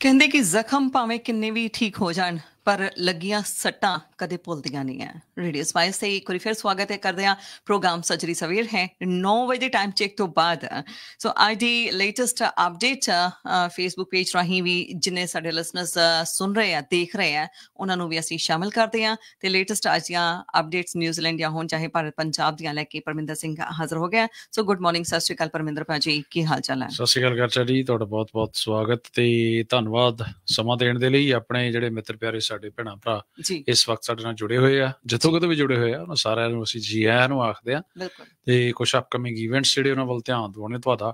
ਕਹਿੰਦੇ ਕਿ ਜ਼ਖਮ ਭਾਵੇਂ ਕਿੰਨੇ ਵੀ ਠੀਕ ਹੋ ਜਾਣ ਪਰ ਲੱਗੀਆਂ ਸੱਟਾਂ ਕਦੇ ਭੁੱਲਦੀਆਂ ਨਹੀਂ ਐ ਰੇਡੀਓ ਸਪਾਈਸ ਤੇ ਇੱਕ ਵਾਰ ਫਿਰ ਸਵਾਗਤ ਹੈ ਕਰਦੇ ਆ ਪ੍ਰੋਗਰਾਮ ਸਜਰੀ ਸਵੇਰ ਹੈ 9 ਵਜੇ ਦੇ ਟਾਈਮ ਚੈੱਕ ਤੋਂ ਬਾਅਦ ਸੋ ਅੱਜ ਦੀ ਲੇਟੈਸਟ ਅਪਡੇਟ ਫੇਸਬੁੱਕ ਪੇਜ ਰਾਹੀਂ ਵੀ ਜਿਨੇ ਸਾਡੇ ਲਿਸਨਰਸ ਸੁਣ ਰਹੇ ਆ ਦੇਖ ਰਹੇ ਆ ਉਹਨਾਂ ਨੂੰ ਵੀ ਅਸੀਂ ਸ਼ਾਮਿਲ ਕਰਦੇ ਆ ਤੇ ਲੇਟੈਸਟ ਅੱਜ ਦੀਆਂ ਅਪਡੇਟਸ ਨਿਊਜ਼ੀਲੈਂਡ ਜਾਂ ਹੋਣ ਚਾਹੇ ਭਾਰਤ ਪੰਜਾਬ ਦੀਆਂ ਲੈ ਕੇ ਪਰਮਿੰਦਰ ਸਿੰਘ ਹਾਜ਼ਰ ਹੋ ਗਿਆ ਸੋ ਗੁੱਡ ਮਾਰਨਿੰਗ ਸਤਿ ਸ਼੍ਰੀ ਅਕਾਲ ਪਰਮਿੰਦਰ ਭਾਜੀ ਕੀ ਹਾਲ ਚਾਲ ਹੈ ਸਤਿ ਸ਼੍ਰੀ ਅਕਾਲ ਗਰਚਾ ਜੀ ਤੁਹਾਡਾ ਬਹੁਤ ਬਹੁਤ ਸਵਾਗਤ ਤੇ ਧੰਨਵਾਦ ਸਮਾਂ ਦੇਣ ਦੇ ਲਈ ਆਪਣੇ ਜਿਹੜੇ ਮਿੱਤਰ ਪਿਆਰੇ ਸਾਡੇ ਭੈਣਾ ਭਰਾ ਇਸ ਵਕਤ ਸਾਡੇ ਨਾਲ ਜੁੜੇ ਹੋਏ ਆ ਜਿੱਥੋਂ ਕਿਤੇ ਵੀ ਜੁੜੇ ਹੋਏ ਆ ਉਹਨਾਂ ਸਾਰਿਆਂ ਨੂੰ ਅਸੀਂ ਜੀ ਆਇਆਂ ਨੂੰ ਆਖਦੇ ਆ ਤੇ ਕੁਝ ਅਪਕਮਿੰਗ ਇਵੈਂਟਸ ਜਿਹੜੇ ਉਹਨਾਂ ਵੱਲ ਧਿਆਨ ਦਿਵਾਉਣੇ ਤੁਹਾਡਾ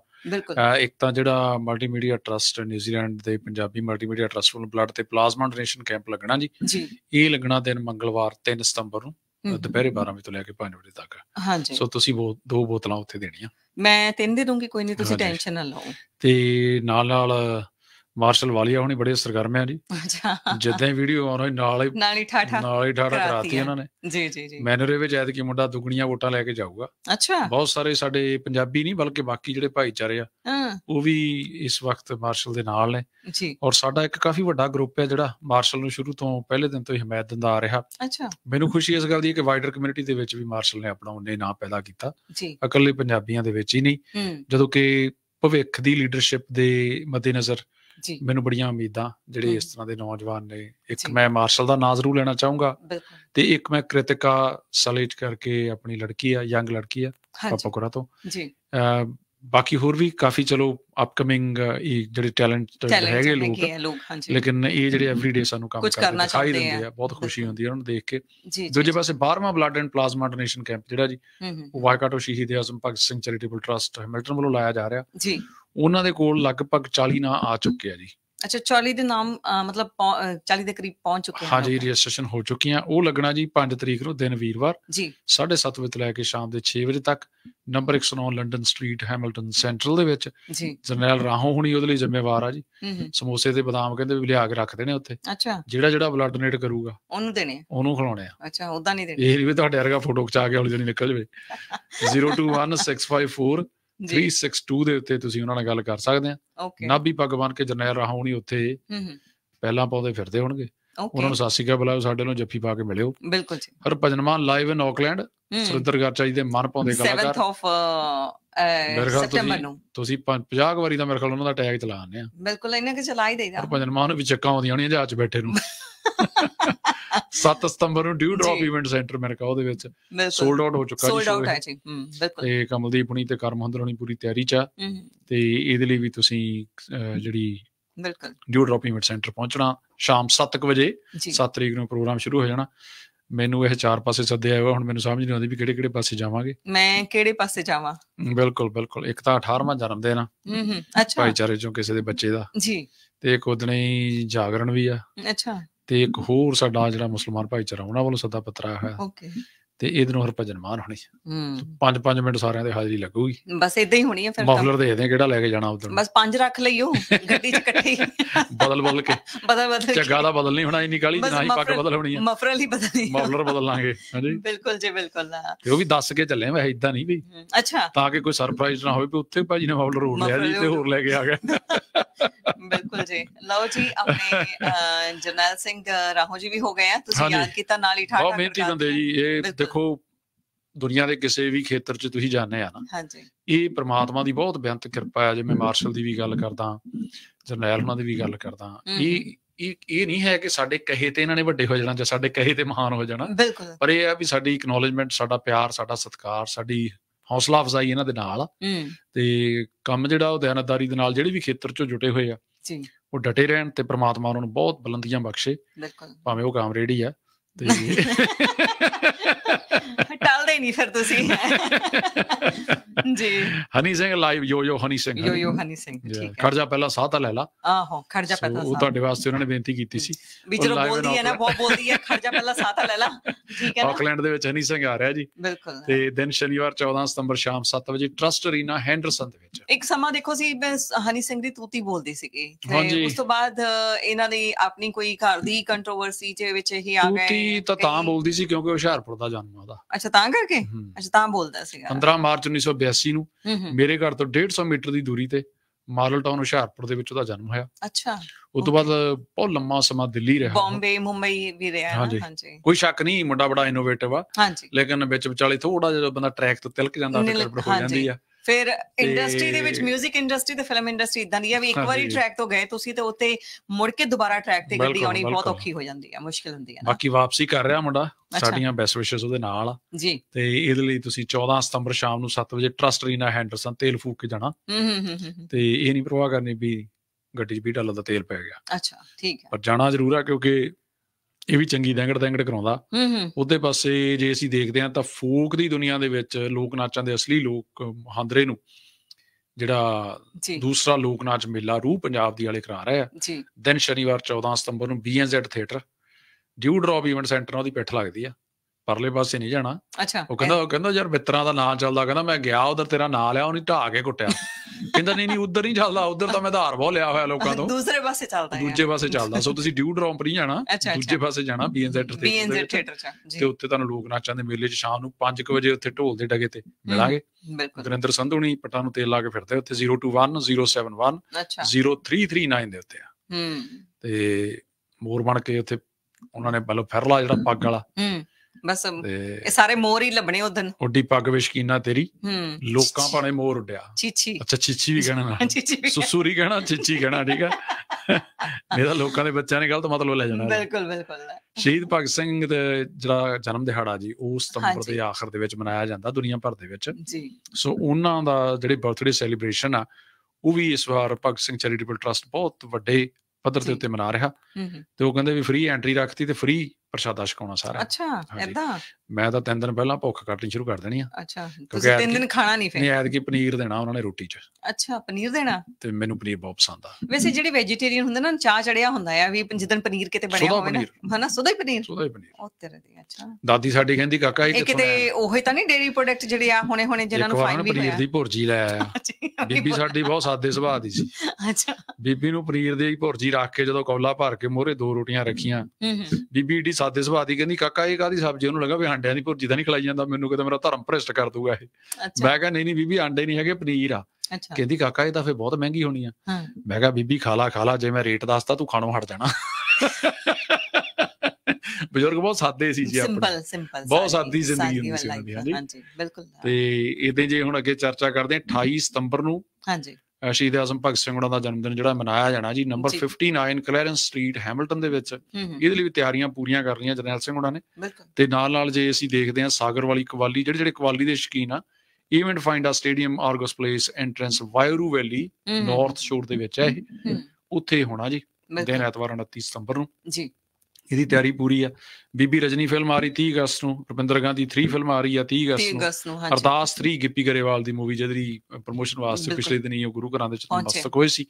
ਇੱਕ ਤਾਂ ਜਿਹੜਾ ਮਲਟੀਮੀਡੀਆ ਟਰਸਟ ਨਿਊਜ਼ੀਲੈਂਡ ਦੇ ਪੰਜਾਬੀ ਮਲਟੀਮੀਡੀਆ ਟਰਸਟ ਵੱਲੋਂ ਬਲੱਡ ਤੇ ਪਲਾਜ਼ਮਾ ਡੋਨੇਸ਼ਨ ਕੈਂਪ ਲੱਗਣਾ ਜੀ ਇਹ ਲੱਗਣਾ ਦਿਨ ਮੰਗਲਵਾਰ 3 ਸਤੰਬਰ ਨੂੰ ਦੁਪਹਿਰੇ 12 ਵਜੇ ਤੋਂ ਲੈ ਕੇ 5 ਵਜੇ ਤੱਕ ਹਾਂਜੀ ਸੋ ਤੁਸੀਂ ਦੋ ਬੋਤਲਾਂ ਉੱਥੇ ਦੇਣੀਆਂ ਮੈਂ ਤਿੰਨ ਦੇ ਦੂੰਗੀ ਕੋਈ ਨਹੀਂ ਤੁਸੀਂ ਟੈਨਸ਼ਨ ਨਾ ਲਓ ਤੇ ਨਾਲ ਨਾਲ ਮਾਰਸ਼ਲ ਵਾਲੀਆ ਹੁਣੀ ਬੜੇ ਸਰਗਰਮ ਹੈ ਜੀ ਜਿੱਦਾਂ ਹੀ ਵੀਡੀਓ ਆਉਣਾ ਨਾਲ ਹੀ ਨਾਲ ਹੀ ਠਾਠਾ ਨਾਲ ਹੀ ਠਾਠਾ ਕਰਾਤੀ ਉਹਨਾਂ ਨੇ ਜੀ ਜੀ ਜੀ ਮੈਨੂੰ ਰੇ ਵਿੱਚ ਕੀ ਮੁੰਡਾ ਦੁਗਣੀਆਂ ਵੋਟਾਂ ਲੈ ਕੇ ਜਾਊਗਾ ਅੱਛਾ ਬਹੁਤ ਸਾਰੇ ਸਾਡੇ ਪੰਜਾਬੀ ਨਹੀਂ ਬਲਕਿ ਬਾਕੀ ਜਿਹੜੇ ਭਾਈਚਾਰੇ ਆ ਉਹ ਵੀ ਇਸ ਵਕਤ ਮਾਰਸ਼ਲ ਦੇ ਨਾਲ ਨੇ ਜੀ ਔਰ ਸਾਡਾ ਇੱਕ ਕਾਫੀ ਵੱਡਾ ਗਰੁੱਪ ਹੈ ਜਿਹੜਾ ਮਾਰਸ਼ਲ ਨੂੰ ਸ਼ੁਰੂ ਤੋਂ ਪਹਿਲੇ ਦਿਨ ਤੋਂ ਹੀ ਹਮਾਇਤ ਦਿੰਦਾ ਆ ਰਿਹਾ ਅੱਛਾ ਮੈਨੂੰ ਖੁਸ਼ੀ ਇਸ ਗੱਲ ਦੀ ਹੈ ਕਿ ਵਾਈਡਰ ਕਮਿਊਨਿਟੀ ਦੇ ਵਿੱਚ ਵੀ ਮਾਰਸ਼ਲ ਨੇ ਆਪਣਾ ਉਹਨੇ ਨਾਂ ਪੈਦਾ ਕੀਤਾ ਜੀ ਇਕੱਲੇ ਪੰਜਾਬੀਆਂ ਦੇ ਵਿੱਚ ਹੀ ਨਹੀਂ ਜਦੋਂ ਕਿ ਭਵਿੱਖ ਦੀ ਲੀਡਰਸ਼ਿਪ ਦੇ ਮੱਦੇਨਜ਼ਰ ਜੀ ਮੈਨੂੰ ਬੜੀਆਂ ਉਮੀਦਾਂ ਜਿਹੜੇ ਇਸ ਤਰ੍ਹਾਂ ਦੇ ਨੌਜਵਾਨ ਨੇ ਇੱਕ ਮੈਂ ਮਾਰਸ਼ਲ ਦਾ ਨਾਜ਼ਰੂ ਜ਼ਰੂਰ ਲੈਣਾ ਚਾਹੂੰਗਾ ਤੇ ਇੱਕ ਮੈਂ ਕ੍ਰਿਤਿਕਾ ਸਲੇਟ ਕਰਕੇ ਆਪਣੀ ਲੜਕੀ ਆ ਯੰਗ ਲੜਕੀ ਆ ਪਾਪਕੋਰਾ ਤੋਂ ਜੀ ਬਾਕੀ ਹੋਰ ਵੀ ਕਾਫੀ ਚਲੋ ਅਪਕਮਿੰਗ ਇਹ ਜਿਹੜੇ ਟੈਲੈਂਟ ਹੈਗੇ ਲੋਕ ਲੇਕਿਨ ਇਹ ਜਿਹੜੇ ਐਵਰੀਡੇ ਸਾਨੂੰ ਕੰਮ ਕਰਦੇ ਦਿਖਾਈ ਦਿੰਦੇ ਆ ਬਹੁਤ ਖੁਸ਼ੀ ਹੁੰਦੀ ਹੈ ਉਹਨਾਂ ਨੂੰ ਦੇਖ ਕੇ ਦੂਜੇ ਪਾਸੇ 12ਵਾਂ blood and plasma donation camp ਜਿਹੜਾ ਜੀ ਉਹ Waikato Shaheed Azam Bhagat Singh charitable trust Hamilton ਵੱਲੋਂ ਲਾਇਆ ਜਾ ਰਿਹਾ ਜੀ ਉਹਨਾਂ ਦੇ ਕੋਲ ਲਗਭਗ 40 ਨਾਂ ਆ ਚੁੱਕੇ ਆ ਜੀ ਅੱਛਾ 40 ਦੇ ਨਾਮ ਮਤਲਬ 40 ਦੇ ਕਰੀਬ ਪਹੁੰਚ ਚੁੱਕੇ ਹਨ ਹਾਂ ਜੀ ਰਜਿਸਟ੍ਰੇਸ਼ਨ ਹੋ ਚੁੱਕੀਆਂ ਉਹ ਲੱਗਣਾ ਜੀ 5 ਤਰੀਕ ਨੂੰ ਦਿਨ ਵੀਰਵਾਰ ਜੀ 7:30 ਵਜੇ ਤੋਂ ਲੈ ਕੇ ਸ਼ਾਮ ਦੇ 6 ਵਜੇ ਤੱਕ number 109 London street Hamilton central ਦੇ ਵਿੱਚ ਜਨਰਲ ਰਾਹੋਂ ਹੁਣੀ ਉਹਦੇ ਲਈ ਜ਼ਿੰਮੇਵਾਰ ਆ ਜੀ ਸਮੋਸੇ ਤੇ ਬਦਾਮ ਕਹਿੰਦੇ ਵੀ ਲਿਆ ਕੇ ਰੱਖਦੇ ਨੇ ਉੱਥੇ ਅੱਛਾ ਜਿਹੜਾ ਜਿਹੜਾ ਬਲੱਡ ਡੋਨੇਟ ਕਰੂਗਾ ਉਹਨੂੰ ਦੇਣੇ ਉਹਨੂੰ ਖਵਾਉਣੇ ਆ ਅੱਛਾ ਉਦਾਂ ਨਹੀਂ ਦੇਣੇ ਇਹ ਵੀ ਤੁਹਾਡੇ ਵਰਗਾ ਫੋਟੋ ਖਿਚਾ ਕੇ ਹੌਲੀ ਜਣੀ ਨਿਕਲ ਜਵੇ 021654 362 ਦੇ ਉੱਤੇ ਤੁਸੀਂ ਉਹਨਾਂ ਨਾਲ ਗੱਲ ਕਰ ਸਕਦੇ ਆ ਨਾਭੀ ਪੱਗ ਬਨ ਕੇ ਜਰਨੈਲ ਰਾਹੋਂ ਨਹੀਂ ਉੱਥੇ ਪਹਿਲਾਂ ਪਾਉਂਦੇ ਫਿਰਦੇ ਹੋਣਗੇ ਉਹਨਾਂ ਨੂੰ ਕਾ ਬੁਲਾਓ ਸਾਡੇ ਨੂੰ ਜੱਫੀ ਪਾ ਕੇ ਮਿਲਿਓ ਬਿਲਕੁਲ ਜੀ ਹਰ ਭਜਨਮਾਨ live in Auckland Surinder Garchai ਦੇ ਮਨ ਪਾਉਂਦੇ ਕਲਾਕਾਰ 7th ਆਫ ਸੈਪਟੈਂਬਰ ਨੂੰ ਤੁਸੀਂ 50 ਵਾਰੀ ਦਾ ਮੇਰੇ ਖਿਆਲ ਉਹਨਾਂ ਦਾ ਟੈਗ ਚਲਾਉਂਦੇ ਆ ਬਿਲਕੁਲ ਇਹਨਾਂ ਕੇ ਚਲਾ ਹੀ ਦੇਈਦਾ ਭਜਨਮਾਨ ਨੂੰ ਵੀ ਚੱਕਾ ਆਉਂਦੀਆਂ ਹੋਣੀਆਂ ਜਹਾਜ਼ 'ਚ ਬੈਠੇ ਨੂੰ 7 ਸਤੰਬਰ ਨੂੰ ਡਿਊ ਡ੍ਰੌਪ ਇਵੈਂਟ ਸੈਂਟਰ ਮੇਰੇ ਕਾ ਉਹਦੇ ਵਿੱਚ ਸੋਲਡ ਆਊਟ ਹੋ ਚੁੱਕਾ ਜੀ ਸੋਲਡ ਆਊਟ ਹੈ ਜੀ ਬਿਲਕੁਲ ਤੇ ਕਮਲਦੀਪ ਹੁਣੀ ਤੇ ਕਰਮ ਹੁੰਦਰ ਹੁਣੀ ਪੂਰੀ ਤਿਆਰੀ ਚ ਤੇ ਇਹਦੇ ਲਈ ਵੀ ਤੁਸੀਂ ਜਿਹੜੀ ਬਿਲਕੁਲ ਡਿਊ ਡ੍ਰੌਪ ਇਵੈਂਟ ਸੈਂਟਰ ਪਹੁੰਚਣਾ ਸ਼ਾਮ 7:00 ਵਜੇ 7 ਤਰੀਕ ਨੂੰ ਪ੍ਰੋਗਰਾਮ ਸ਼ੁਰੂ ਹੋ ਜਾਣਾ ਮੈਨੂੰ ਇਹ ਚਾਰ ਪਾਸੇ ਸੱਦੇ ਆਇਆ ਹੁਣ ਮੈਨੂੰ ਸਮਝ ਨਹੀਂ ਆਉਂਦੀ ਵੀ ਕਿਹੜੇ ਕਿਹੜੇ ਪਾਸੇ ਜਾਵਾਂਗੇ ਮੈਂ ਕਿਹੜੇ ਪਾਸੇ ਜਾਵਾਂ ਬਿਲਕੁਲ ਬਿਲਕੁਲ ਇੱਕ ਤਾਂ 18ਵਾਂ ਜਨਮ ਦਿਨ ਆ ਹੂੰ ਹੂੰ ਅੱਛਾ ਭਾਈਚਾਰੇ ਚੋਂ ਕਿਸੇ ਦੇ ਬੱਚੇ ਦਾ ਜੀ ਤੇ ਇੱਕ ਉਹਦਣੇ ਜਾਗਰਣ ਵੀ ਆ ਅੱਛਾ ਤੇ ਇੱਕ ਹੋਰ ਸਾਡਾ ਜਿਹੜਾ ਮੁਸਲਮਾਨ ਭਾਈਚਾਰਾ ਉਹਨਾਂ ਵੱਲੋਂ ਸੱਦਾ ਪੱਤਰ ਆਇਆ ਹੋਇਆ ਓਕੇ ਤੇ ਇਹਦੇ ਨੂੰ ਹਰਭਜਨ ਮਾਨ ਹੋਣੀ ਹੂੰ 5-5 ਮਿੰਟ ਸਾਰਿਆਂ ਦੇ ਹਾਜ਼ਰੀ ਲੱਗੂਗੀ ਬਸ ਇਦਾਂ ਹੀ ਹੋਣੀ ਹੈ ਫਿਰ ਮਫਲਰ ਦੇਖਦੇ ਦੇ ਕਿਹੜਾ ਲੈ ਕੇ ਜਾਣਾ ਉਦੋਂ ਬਸ ਪੰਜ ਰੱਖ ਲਈਓ ਗੱਡੀ 'ਚ ਇਕੱਠੀ ਬਦਲ ਬਦਲ ਕੇ ਬਦਲ ਬਦਲ ਜਗਾ ਦਾ ਬਦਲ ਨਹੀਂ ਹੋਣਾ ਇੰਨੀ ਕਾਲੀ ਨਾ ਹੀ ਪੱਗ ਬਦਲ ਹੋਣੀ ਹੈ ਮਫਲਰ ਹੀ ਬਦਲਣੀ ਮਫਲਰ ਬਦਲ ਲਾਂਗੇ ਹਾਂਜੀ ਬਿਲਕੁਲ ਜੀ ਬਿਲਕੁਲ ਨਾ ਉਹ ਵੀ ਦੱਸ ਕੇ ਚੱਲੇ ਵੈਸੇ ਇਦਾਂ ਨਹੀਂ ਵੀ ਅੱਛਾ ਤਾਂ ਕਿ ਕੋਈ ਸਰਪ੍ਰਾਈਜ਼ ਨਾ ਹੋਵੇ ਵੀ ਉੱਥੇ ਭਾਜੀ ਨੇ ਮਫਲਰ ਹੋਰ ਲਿਆ ਜੀ ਤੇ ਹੋਰ ਲੈ ਕੇ ਆ ਗਿਆ ਬਿਲਕੁਲ ਜੀ ਲਓ ਜੀ ਆਪਣੇ ਜਰਨਲ ਸਿੰਘ ਰਾਹੋਂ ਜੀ ਵੀ ਹੋ ਗਏ ਆ ਤੁਸੀਂ ਯਾਦ ਕੀਤਾ ਨਾਲ ਹੀ ਠਾਠਾ ਬਹੁਤ ਮਿਹਨਤੀ ਬੰਦੇ ਜੀ ਇਹ ਦੇਖੋ ਦੁਨੀਆ ਦੇ ਕਿਸੇ ਵੀ ਖੇਤਰ 'ਚ ਤੁਸੀਂ ਜਾਣੇ ਆ ਨਾ ਹਾਂਜੀ ਇਹ ਪ੍ਰਮਾਤਮਾ ਦੀ ਬਹੁਤ ਬੇਅੰਤ ਕਿਰਪਾ ਹੈ ਜਿਵੇਂ ਮਾਰਸ਼ਲ ਦੀ ਵੀ ਗੱਲ ਕਰਦਾ ਜਰਨੈਲ ਉਹਨਾਂ ਦੀ ਵੀ ਗੱਲ ਕਰਦਾ ਇਹ ਇਹ ਇਹ ਨਹੀਂ ਹੈ ਕਿ ਸਾਡੇ ਕਹੇ ਤੇ ਇਹਨਾਂ ਨੇ ਵੱਡੇ ਹੋ ਜਾਣਾ ਜਾਂ ਸਾਡੇ ਕਹੇ ਤੇ ਮਹਾਨ ਹੋ ਜਾਣਾ ਪਰ ਇਹ ਆ ਵੀ ਸਾਡੀ ਇਕਨੋਲਜਮੈਂਟ ਸਾਡਾ ਪਿਆਰ ਸਾਡਾ ਸਤਿਕਾਰ ਸਾਡੀ ਹੌਸਲਾ ਅਫਜ਼ਾਈ ਇਹਨਾਂ ਦੇ ਨਾਲ ਤੇ ਕੰਮ ਜਿਹੜਾ ਉਹ ਦਿਨਦਾਰੀ ਦੇ ਨਾਲ ਜਿਹੜੇ ਵੀ ਖੇਤਰ 'ਚੋਂ ਜੁਟੇ ਹੋਏ ਆ ਜੀ ਉਹ ਡਟੇ ਰਹਿਣ ਤੇ ਪ੍ਰਮਾਤਮਾ ਉਹਨਾਂ ਨੂੰ ਬਹੁਤ ਬਲੰਦੀਆਂ ਬਖਸ਼ੇ ਬਿਲਕੁਲ ਭਾਵੇਂ ਉਹ ਕਾਮਰੇਡ ਹੀ ਆ ਤੇ ਟਲਦੇ ਨਹੀਂ ਫਿਰ ਤੁਸੀਂ ਜੀ ਹਨੀ ਸਿੰਘ ਲਾਈਵ ਯੋ ਯੋ ਹਨੀ ਸਿੰਘ ਯੋ ਯੋ ਹਨੀ ਸਿੰਘ ਠੀਕ ਹੈ ਖਰਜਾ ਪਹਿਲਾਂ ਸਾਥ ਤਾਂ ਲੈ ਲਾ ਆਹੋ ਖਰਜਾ ਪਹਿਲਾਂ ਉਹ ਤੁਹਾਡੇ ਵਾਸਤੇ ਉਹਨਾਂ ਨੇ ਬੇਨਤੀ ਕੀਤੀ ਸੀ ਵੀ ਚਲੋ ਬੋਲਦੀ ਹੈ ਨਾ ਬਹੁਤ ਬੋਲਦੀ ਹੈ ਖਰਜਾ ਪਹਿਲਾਂ ਸਾਥ ਤਾਂ ਲੈ ਲਾ ਠੀਕ ਹੈ ਨਾ ਆਕਲੈਂਡ ਦੇ ਵਿੱਚ ਹਨੀ ਸਿੰਘ ਆ ਰਿਹਾ ਜੀ ਬਿਲਕੁਲ ਤੇ ਦਿਨ ਸ਼ਨੀਵਾਰ 14 ਸਤੰਬਰ ਸ਼ਾਮ 7 ਵਜੇ ਟਰਸਟ ਅਰੀਨਾ ਹੈਂਡਰਸਨ ਦੇ ਵਿੱਚ ਇੱਕ ਸਮਾਂ ਦੇਖੋ ਸੀ ਹਨੀ ਸਿੰਘ ਦੀ ਤੂਤੀ ਬੋਲਦੀ ਸੀਗੀ ਤੇ ਉਸ ਤੋਂ ਬਾਅਦ ਇਹਨਾਂ ਦੀ ਆਪਣੀ ਕੋਈ ਘਰ ਦੀ ਕੰਟਰੋਵਰਸੀ ਦੇ ਵਿੱਚ ਇਹ ਆ ਗਏ ਬੋਲੀ ਤਾਂ ਤਾਂ ਬੋਲਦੀ ਸੀ ਕਿਉਂਕਿ ਹੁਸ਼ਿਆਰਪੁਰ ਦਾ ਜਨਮ ਉਹਦਾ ਅੱਛਾ ਤਾਂ ਕਰਕੇ ਅੱਛਾ ਤਾਂ ਬੋਲਦਾ ਸੀਗਾ 15 ਮਾਰਚ 1982 ਨੂੰ ਮੇਰੇ ਘਰ ਤੋਂ 150 ਮੀਟਰ ਦੀ ਦੂਰੀ ਤੇ ਮਾਰਲ ਟਾਊਨ ਹੁਸ਼ਿਆਰਪੁਰ ਦੇ ਵਿੱਚ ਉਹਦਾ ਜਨਮ ਹੋਇਆ ਅੱਛਾ ਉਸ ਤੋਂ ਬਾਅਦ ਬਹੁਤ ਲੰਮਾ ਸਮਾਂ ਦਿੱਲੀ ਰਿਹਾ ਬੰਬੇ ਮੁੰਬਈ ਵੀ ਰਿਹਾ ਹਾਂਜੀ ਕੋਈ ਸ਼ੱਕ ਨਹੀਂ ਮੁੰਡਾ ਬੜਾ ਇਨੋਵੇਟਿਵ ਆ ਹਾਂਜੀ ਲੇਕਿਨ ਵਿੱਚ ਵਿਚਾਲੇ ਥੋੜਾ ਜਿਹਾ ਬੰਦਾ ਟਰੈਕ ਤੋਂ ਤਿਲਕ ਜਾਂਦਾ ਤੇ ਗੜਬੜ ਹੋ ਜਾਂਦੀ ਆ ਫਿਰ ਇੰਡਸਟਰੀ ਦੇ ਵਿੱਚ 뮤직 ਇੰਡਸਟਰੀ ਤੇ ਫਿਲਮ ਇੰਡਸਟਰੀ ਇਦਾਂ ਦੀ ਆ ਵੀ ਇੱਕ ਵਾਰੀ ਟਰੈਕ ਤੋਂ ਗਏ ਤੁਸੀਂ ਤੇ ਉੱਤੇ ਮੁੜ ਕੇ ਦੁਬਾਰਾ ਟਰੈਕ ਤੇ ਗੱਡੀ ਆਉਣੀ ਬਹੁਤ ਔਖੀ ਹੋ ਜਾਂਦੀ ਆ ਮੁਸ਼ਕਿਲ ਹੁੰਦੀ ਆ ਬਾਕੀ ਵਾਪਸੀ ਕਰ ਰਿਹਾ ਮੁੰਡਾ ਸਾਡੀਆਂ ਬੈਸਟ ਵਿਸ਼ਸ ਉਹਦੇ ਨਾਲ ਆ ਜੀ ਤੇ ਇਹਦੇ ਲਈ ਤੁਸੀਂ 14 ਸਤੰਬਰ ਸ਼ਾਮ ਨੂੰ 7 ਵਜੇ ਟਰਸਟ ਰੀਨਾ ਹੈਂਡਰਸਨ ਤੇਲ ਫੂਕ ਕੇ ਜਾਣਾ ਤੇ ਇਹ ਨਹੀਂ ਪਰਵਾਹ ਕਰਨੀ ਵੀ ਗੱਡੀ 'ਚ 20 ਡਾਲਰ ਦਾ ਤੇਲ ਪੈ ਗਿਆ ਅੱਛਾ ਠੀਕ ਹੈ ਪਰ ਜਾਣਾ ਜ਼ਰੂਰ ਆ ਕਿਉਂਕਿ ਇਹ ਵੀ ਚੰਗੀ ਦੈਂਗੜ ਦੈਂਗੜ ਕਰਾਉਂਦਾ ਉਹਦੇ ਪਾਸੇ ਜੇ ਅਸੀਂ ਦੇਖਦੇ ਹਾਂ ਤਾਂ ਫੋਕ ਦੀ ਦੁਨੀਆ ਦੇ ਵਿੱਚ ਲੋਕ ਨਾਚਾਂ ਦੇ ਅਸਲੀ ਲੋਕ ਹੰਦਰੇ ਨੂੰ ਜਿਹੜਾ ਦੂਸਰਾ ਲੋਕ ਨਾਚ ਮੇਲਾ ਰੂਹ ਪੰਜਾਬ ਦੀ ਵਾਲੇ ਕਰਾ ਰਿਹਾ ਹੈ ਦਿਨ ਸ਼ਨੀਵਾਰ 14 ਸਤੰਬਰ ਨੂੰ BNZ theatre dew drop event centre ਨਾਲ ਉਹਦੀ ਪਿੱਠ ਲੱਗਦੀ ਆ ਪਰਲੇ ਪਾਸੇ ਨਹੀਂ ਜਾਣਾ ਉਹ ਕਹਿੰਦਾ ਉਹ ਕਹਿੰਦਾ ਯਾਰ ਮਿੱਤਰਾਂ ਦਾ ਨਾਂ ਚੱਲਦਾ ਕਹਿੰਦਾ ਮੈਂ ਗਿਆ ਉਧਰ ਤੇਰਾ ਨਾਂ ਲਿਆ ਉਹਨੇ ਢਾ ਕੇ ਕੁੱਟਿਆ ਕਹਿੰਦਾ ਨਹੀਂ ਨਹੀਂ ਉਧਰ ਨਹੀਂ ਚੱਲਦਾ ਉਧਰ ਤਾਂ ਮੈਂ ਧਾਰ ਬਹੁ ਲਿਆ ਹੋਇਆ ਲੋਕਾਂ ਤੋਂ ਦੂਸਰੇ ਪਾਸੇ ਚੱਲਦਾ ਦੂਜੇ ਪਾਸੇ ਚੱਲਦਾ ਸੋ ਤੁਸੀਂ ਡਿਊ ਡਰੌਂਪ ਨਹੀਂ ਜਾਣਾ ਦੂਜੇ ਪਾਸੇ ਜਾਣਾ ਬੀਐਨ ਥੀਏਟਰ ਤੇ ਬੀਐਨ ਥੀਏਟਰ ਚ ਤੇ ਉੱਥੇ ਤੁਹਾਨੂੰ ਲੋਕ ਨਾਚਾਂ ਦੇ ਮੇਲੇ ਚ ਸ਼ਾਮ ਨੂੰ 5:00 ਵਜੇ ਉੱਥੇ ਢੋਲ ਦੇ ਡਗੇ ਤੇ ਮਿਲਾਂਗੇ ਗੁਰਿੰਦਰ ਸੰਧੂ ਨਹੀਂ ਪਟਾ ਨੂੰ ਤੇਲ ਲਾ ਕੇ ਫਿਰਦੇ ਉੱਥੇ 021071 0339 ਦੇ ਉੱਤੇ ਆ ਹੂੰ ਤੇ ਮੋਰ ਬਣ ਕੇ ਉੱਥੇ ਉਹਨਾਂ ਨੇ ਬਲੋ ਫਿਰਲਾ ਜਿਹੜਾ ਪੱਗ ਵਾਲਾ ਹੂੰ ਬਸ ਇਹ ਸਾਰੇ ਮੋਰ ਹੀ ਲੱਭਣੇ ਉਦਨ ਉੱਡੀ ਪੱਗ ਵਿਸ਼ਕੀਨਾ ਤੇਰੀ ਲੋਕਾਂ ਭਾਣੇ ਮੋਰ ਉੱਡਿਆ ਚੀਚੀ ਅੱਛਾ ਚੀਚੀ ਵੀ ਕਹਿਣਾ ਸੁਸੂਰੀ ਕਹਿਣਾ ਚੀਚੀ ਕਹਿਣਾ ਠੀਕ ਹੈ ਮੇਰਾ ਲੋਕਾਂ ਦੇ ਬੱਚਿਆਂ ਨੇ ਗਲਤ ਮਤਲਬ ਲੈ ਜਾਣਾ ਬਿਲਕੁਲ ਬਿਲਕੁਲ ਸ਼ਹੀਦ ਭਗਤ ਸਿੰਘ ਦਾ ਜਿਹੜਾ ਜਨਮ ਦਿਹਾੜਾ ਜੀ ਉਹ ਸਤੰਬਰ ਦੇ ਆਖਰ ਦੇ ਵਿੱਚ ਮਨਾਇਆ ਜਾਂਦਾ ਦੁਨੀਆ ਭਰ ਦੇ ਵਿੱਚ ਜੀ ਸੋ ਉਹਨਾਂ ਦਾ ਜਿਹੜੇ ਬਰਥਡੇ ਸੈਲੀਬ੍ਰੇਸ਼ਨ ਆ ਉਹ ਵੀ ਇਸ ਵਾਰ ਭਗਤ ਸਿੰਘ ਚੈਰੀਟੇਬਲ ਟਰਸਟ ਬਹੁਤ ਵੱਡੇ ਪੱਧਰ ਦੇ ਉੱਤੇ ਮਨਾ ਰਿਹਾ ਤੇ ਉਹ ਕਹਿੰਦੇ ਵੀ ਫ੍ਰੀ ਐਂਟਰੀ ਰੱਖਤੀ ਤੇ ਫ੍ਰੀ ਪ੍ਰਸ਼ਾਦਾ ਛਕਾਉਣਾ ਸਾਰਾ ਅੱਛਾ ਐਦਾਂ ਮੈਂ ਤਾਂ ਤਿੰਨ ਦਿਨ ਪਹਿਲਾਂ ਭੁੱਖ ਕੱਟਣੀ ਸ਼ੁਰੂ ਕਰ ਦੇਣੀ ਆ ਅੱਛਾ ਤੁਸੀਂ ਤਿੰਨ ਦਿਨ ਖਾਣਾ ਨਹੀਂ ਫਿਰ ਨਹੀਂ ਕੀ ਪਨੀਰ ਦੇਣਾ ਉਹਨਾਂ ਨੇ ਰੋਟੀ 'ਚ ਅੱਛਾ ਪਨੀਰ ਦੇਣਾ ਤੇ ਮੈਨੂੰ ਪਨੀਰ ਬਹੁਤ ਪਸੰਦ ਆ ਵੈਸੇ ਜਿਹੜੇ ਵੈਜੀਟੇਰੀਅਨ ਹੁੰਦੇ ਨਾ ਚਾਹ ਚੜਿਆ ਹੁੰਦਾ ਆ ਵੀ ਜਿੱਦਣ ਪਨੀਰ ਕਿਤੇ ਬਣਿਆ ਹੋਵੇ ਨਾ ਹਨਾ ਸੋਦਾ ਹੀ ਪਨੀਰ ਸੋਦਾ ਹੀ ਪਨੀਰ ਉਹ ਤੇਰੇ ਦੀ ਅੱਛਾ ਦਾਦੀ ਸਾਡੀ ਕਹਿੰਦੀ ਕਾਕਾ ਇਹ ਕਿਤੇ ਉਹ ਹੀ ਤਾਂ ਨਹੀਂ ਡੇਰੀ ਪ੍ਰੋਡਕਟ ਜਿਹੜੇ ਆ ਹੁਣੇ ਹੁਣੇ ਜਿਹਨਾਂ ਨੂੰ ਫਾਈਨ ਵੀ ਹੋਇਆ ਪਨੀਰ ਦੀ ਭੁਰਜੀ ਲੈ ਆਇਆ ਬੀਬੀ ਸਾਡੀ ਬਹੁਤ ਸਾਦੇ ਸੁਭਾਅ ਦੀ ਸੀ ਅੱਛਾ ਬੀਬੀ ਨੂੰ ਪਨੀਰ ਦੀ ਭੁਰਜੀ ਰੱਖ ਕੇ ਜਦੋਂ ਕੌਲਾ ਭਰ ਕੇ ਮੋਰੇ ਦੋ ਰੋਟੀਆਂ ਰੱਖੀਆਂ ਬੀਬੀ ਦੀ ਸਾਦੇ ਸੁਭਾਅ ਦੀ ਕਹਿੰਦੀ ਕਾਕਾ ਇਹ ਕਾਦੀ ਸਬਜ਼ੀ ਉਹਨੂੰ ਲੱਗਾ ਵੀ ਆਂਡਿਆਂ ਦੀ ਭੁਰਜੀ ਤਾਂ ਨਹੀਂ ਖਲਾਈ ਜਾਂਦਾ ਮੈਨੂੰ ਕਿਤੇ ਮੇਰਾ ਧਰਮ ਭ੍ਰਿਸ਼ਟ ਕਰ ਦੂਗਾ ਇਹ ਮੈਂ ਕਿਹਾ ਨਹੀਂ ਨਹੀਂ ਬੀਬੀ ਆਂਡੇ ਨਹੀਂ ਹੈਗੇ ਪਨੀਰ ਆ ਕਹਿੰਦੀ ਕਾਕਾ ਇਹ ਤਾਂ ਫੇ ਬਹੁਤ ਮਹਿੰਗੀ ਹੋਣੀ ਆ ਮੈਂ ਕਿਹਾ ਬੀਬੀ ਖਾਲਾ ਖਾਲਾ ਜੇ ਮੈਂ ਰੇਟ ਦੱਸਦਾ ਤੂੰ ਖਾਣੋਂ ਹਟ ਜਾਣਾ ਬਜ਼ੁਰਗ ਬਹੁਤ ਸਾਦੇ ਸੀ ਜੀ ਆਪਣੇ ਸਿੰਪਲ ਸਿੰਪਲ ਬਹੁਤ ਸਾਦੀ ਜ਼ਿੰਦਗੀ ਹੁੰਦੀ ਸੀ ਹਾਂਜੀ ਬਿਲਕੁਲ ਤੇ ਇਦਾਂ ਜੇ ਹੁਣ ਅੱਗੇ ਚਰਚਾ ਕਰਦੇ 28 ਸਤੰਬਰ ਨੂੰ ਹਾਂਜੀ ਸ਼ਹੀਦ ਆਜ਼ਮ ਭਗਤ ਸਿੰਘ ਉਹਨਾਂ ਦਾ ਜਨਮ ਦਿਨ ਜਿਹੜਾ ਮਨਾਇਆ ਜਾਣਾ ਜੀ ਨੰਬਰ 59 ਕਲੈਰੈਂਸ ਸਟਰੀਟ ਹੈਮਿਲਟਨ ਦੇ ਵਿੱਚ ਇਹਦੇ ਲਈ ਵੀ ਤਿਆਰੀਆਂ ਪੂਰੀਆਂ ਕਰ ਰਹੀਆਂ ਜਰਨੈਲ ਸਿੰਘ ਉਹਨਾਂ ਨੇ ਤੇ ਨਾਲ ਨਾਲ ਜੇ ਅਸੀਂ ਦੇਖਦੇ ਹਾਂ ਸਾਗਰ ਵਾਲੀ ਕਵਾਲੀ ਜਿਹੜੇ ਜਿਹੜੇ ਕਵਾਲੀ ਦੇ ਸ਼ਕੀਨ ਆ ਇਵੈਂਟ ਫਾਈਂਡ ਆ stadium Argus place entrance Wairau valley north shore ਦੇ ਵਿੱਚ ਹੈ ਇਹ ਉੱਥੇ ਹੋਣਾ ਜੀ ਦਿਨ ਐਤਵਾਰ 29 ਸਤੰਬਰ ਨੂੰ ਜੀ ਇਹਦੀ ਤਿਆਰੀ ਪੂਰੀ ਆ ਬੀਬੀ ਰਜਨੀ ਫਿਲਮ ਆ ਰਹੀ 30 ਅਗਸਤ ਨੂੰ ਰਵਿੰਦਰ ਗਾਂਧੀ 3 ਫਿਲਮ ਆ ਰਹੀ ਆ 30 ਅਗਸਤ ਨੂੰ ਅਰਦਾਸ 3 ਗਿੱਪੀ ਗਰੇਵਾਲ ਦੀ ਮੂਵੀ ਜਿਹੜੀ ਪ੍ਰੋਮੋਸ਼ਨ ਵਾਸਤੇ ਪਿਛਲੇ ਦਿਨੀ ਉਹ ਗੁਰੂ ਘਰਾਂ ਦੇ ਚਤਨ ਮਸਤਕ ਹੋਈ ਸੀ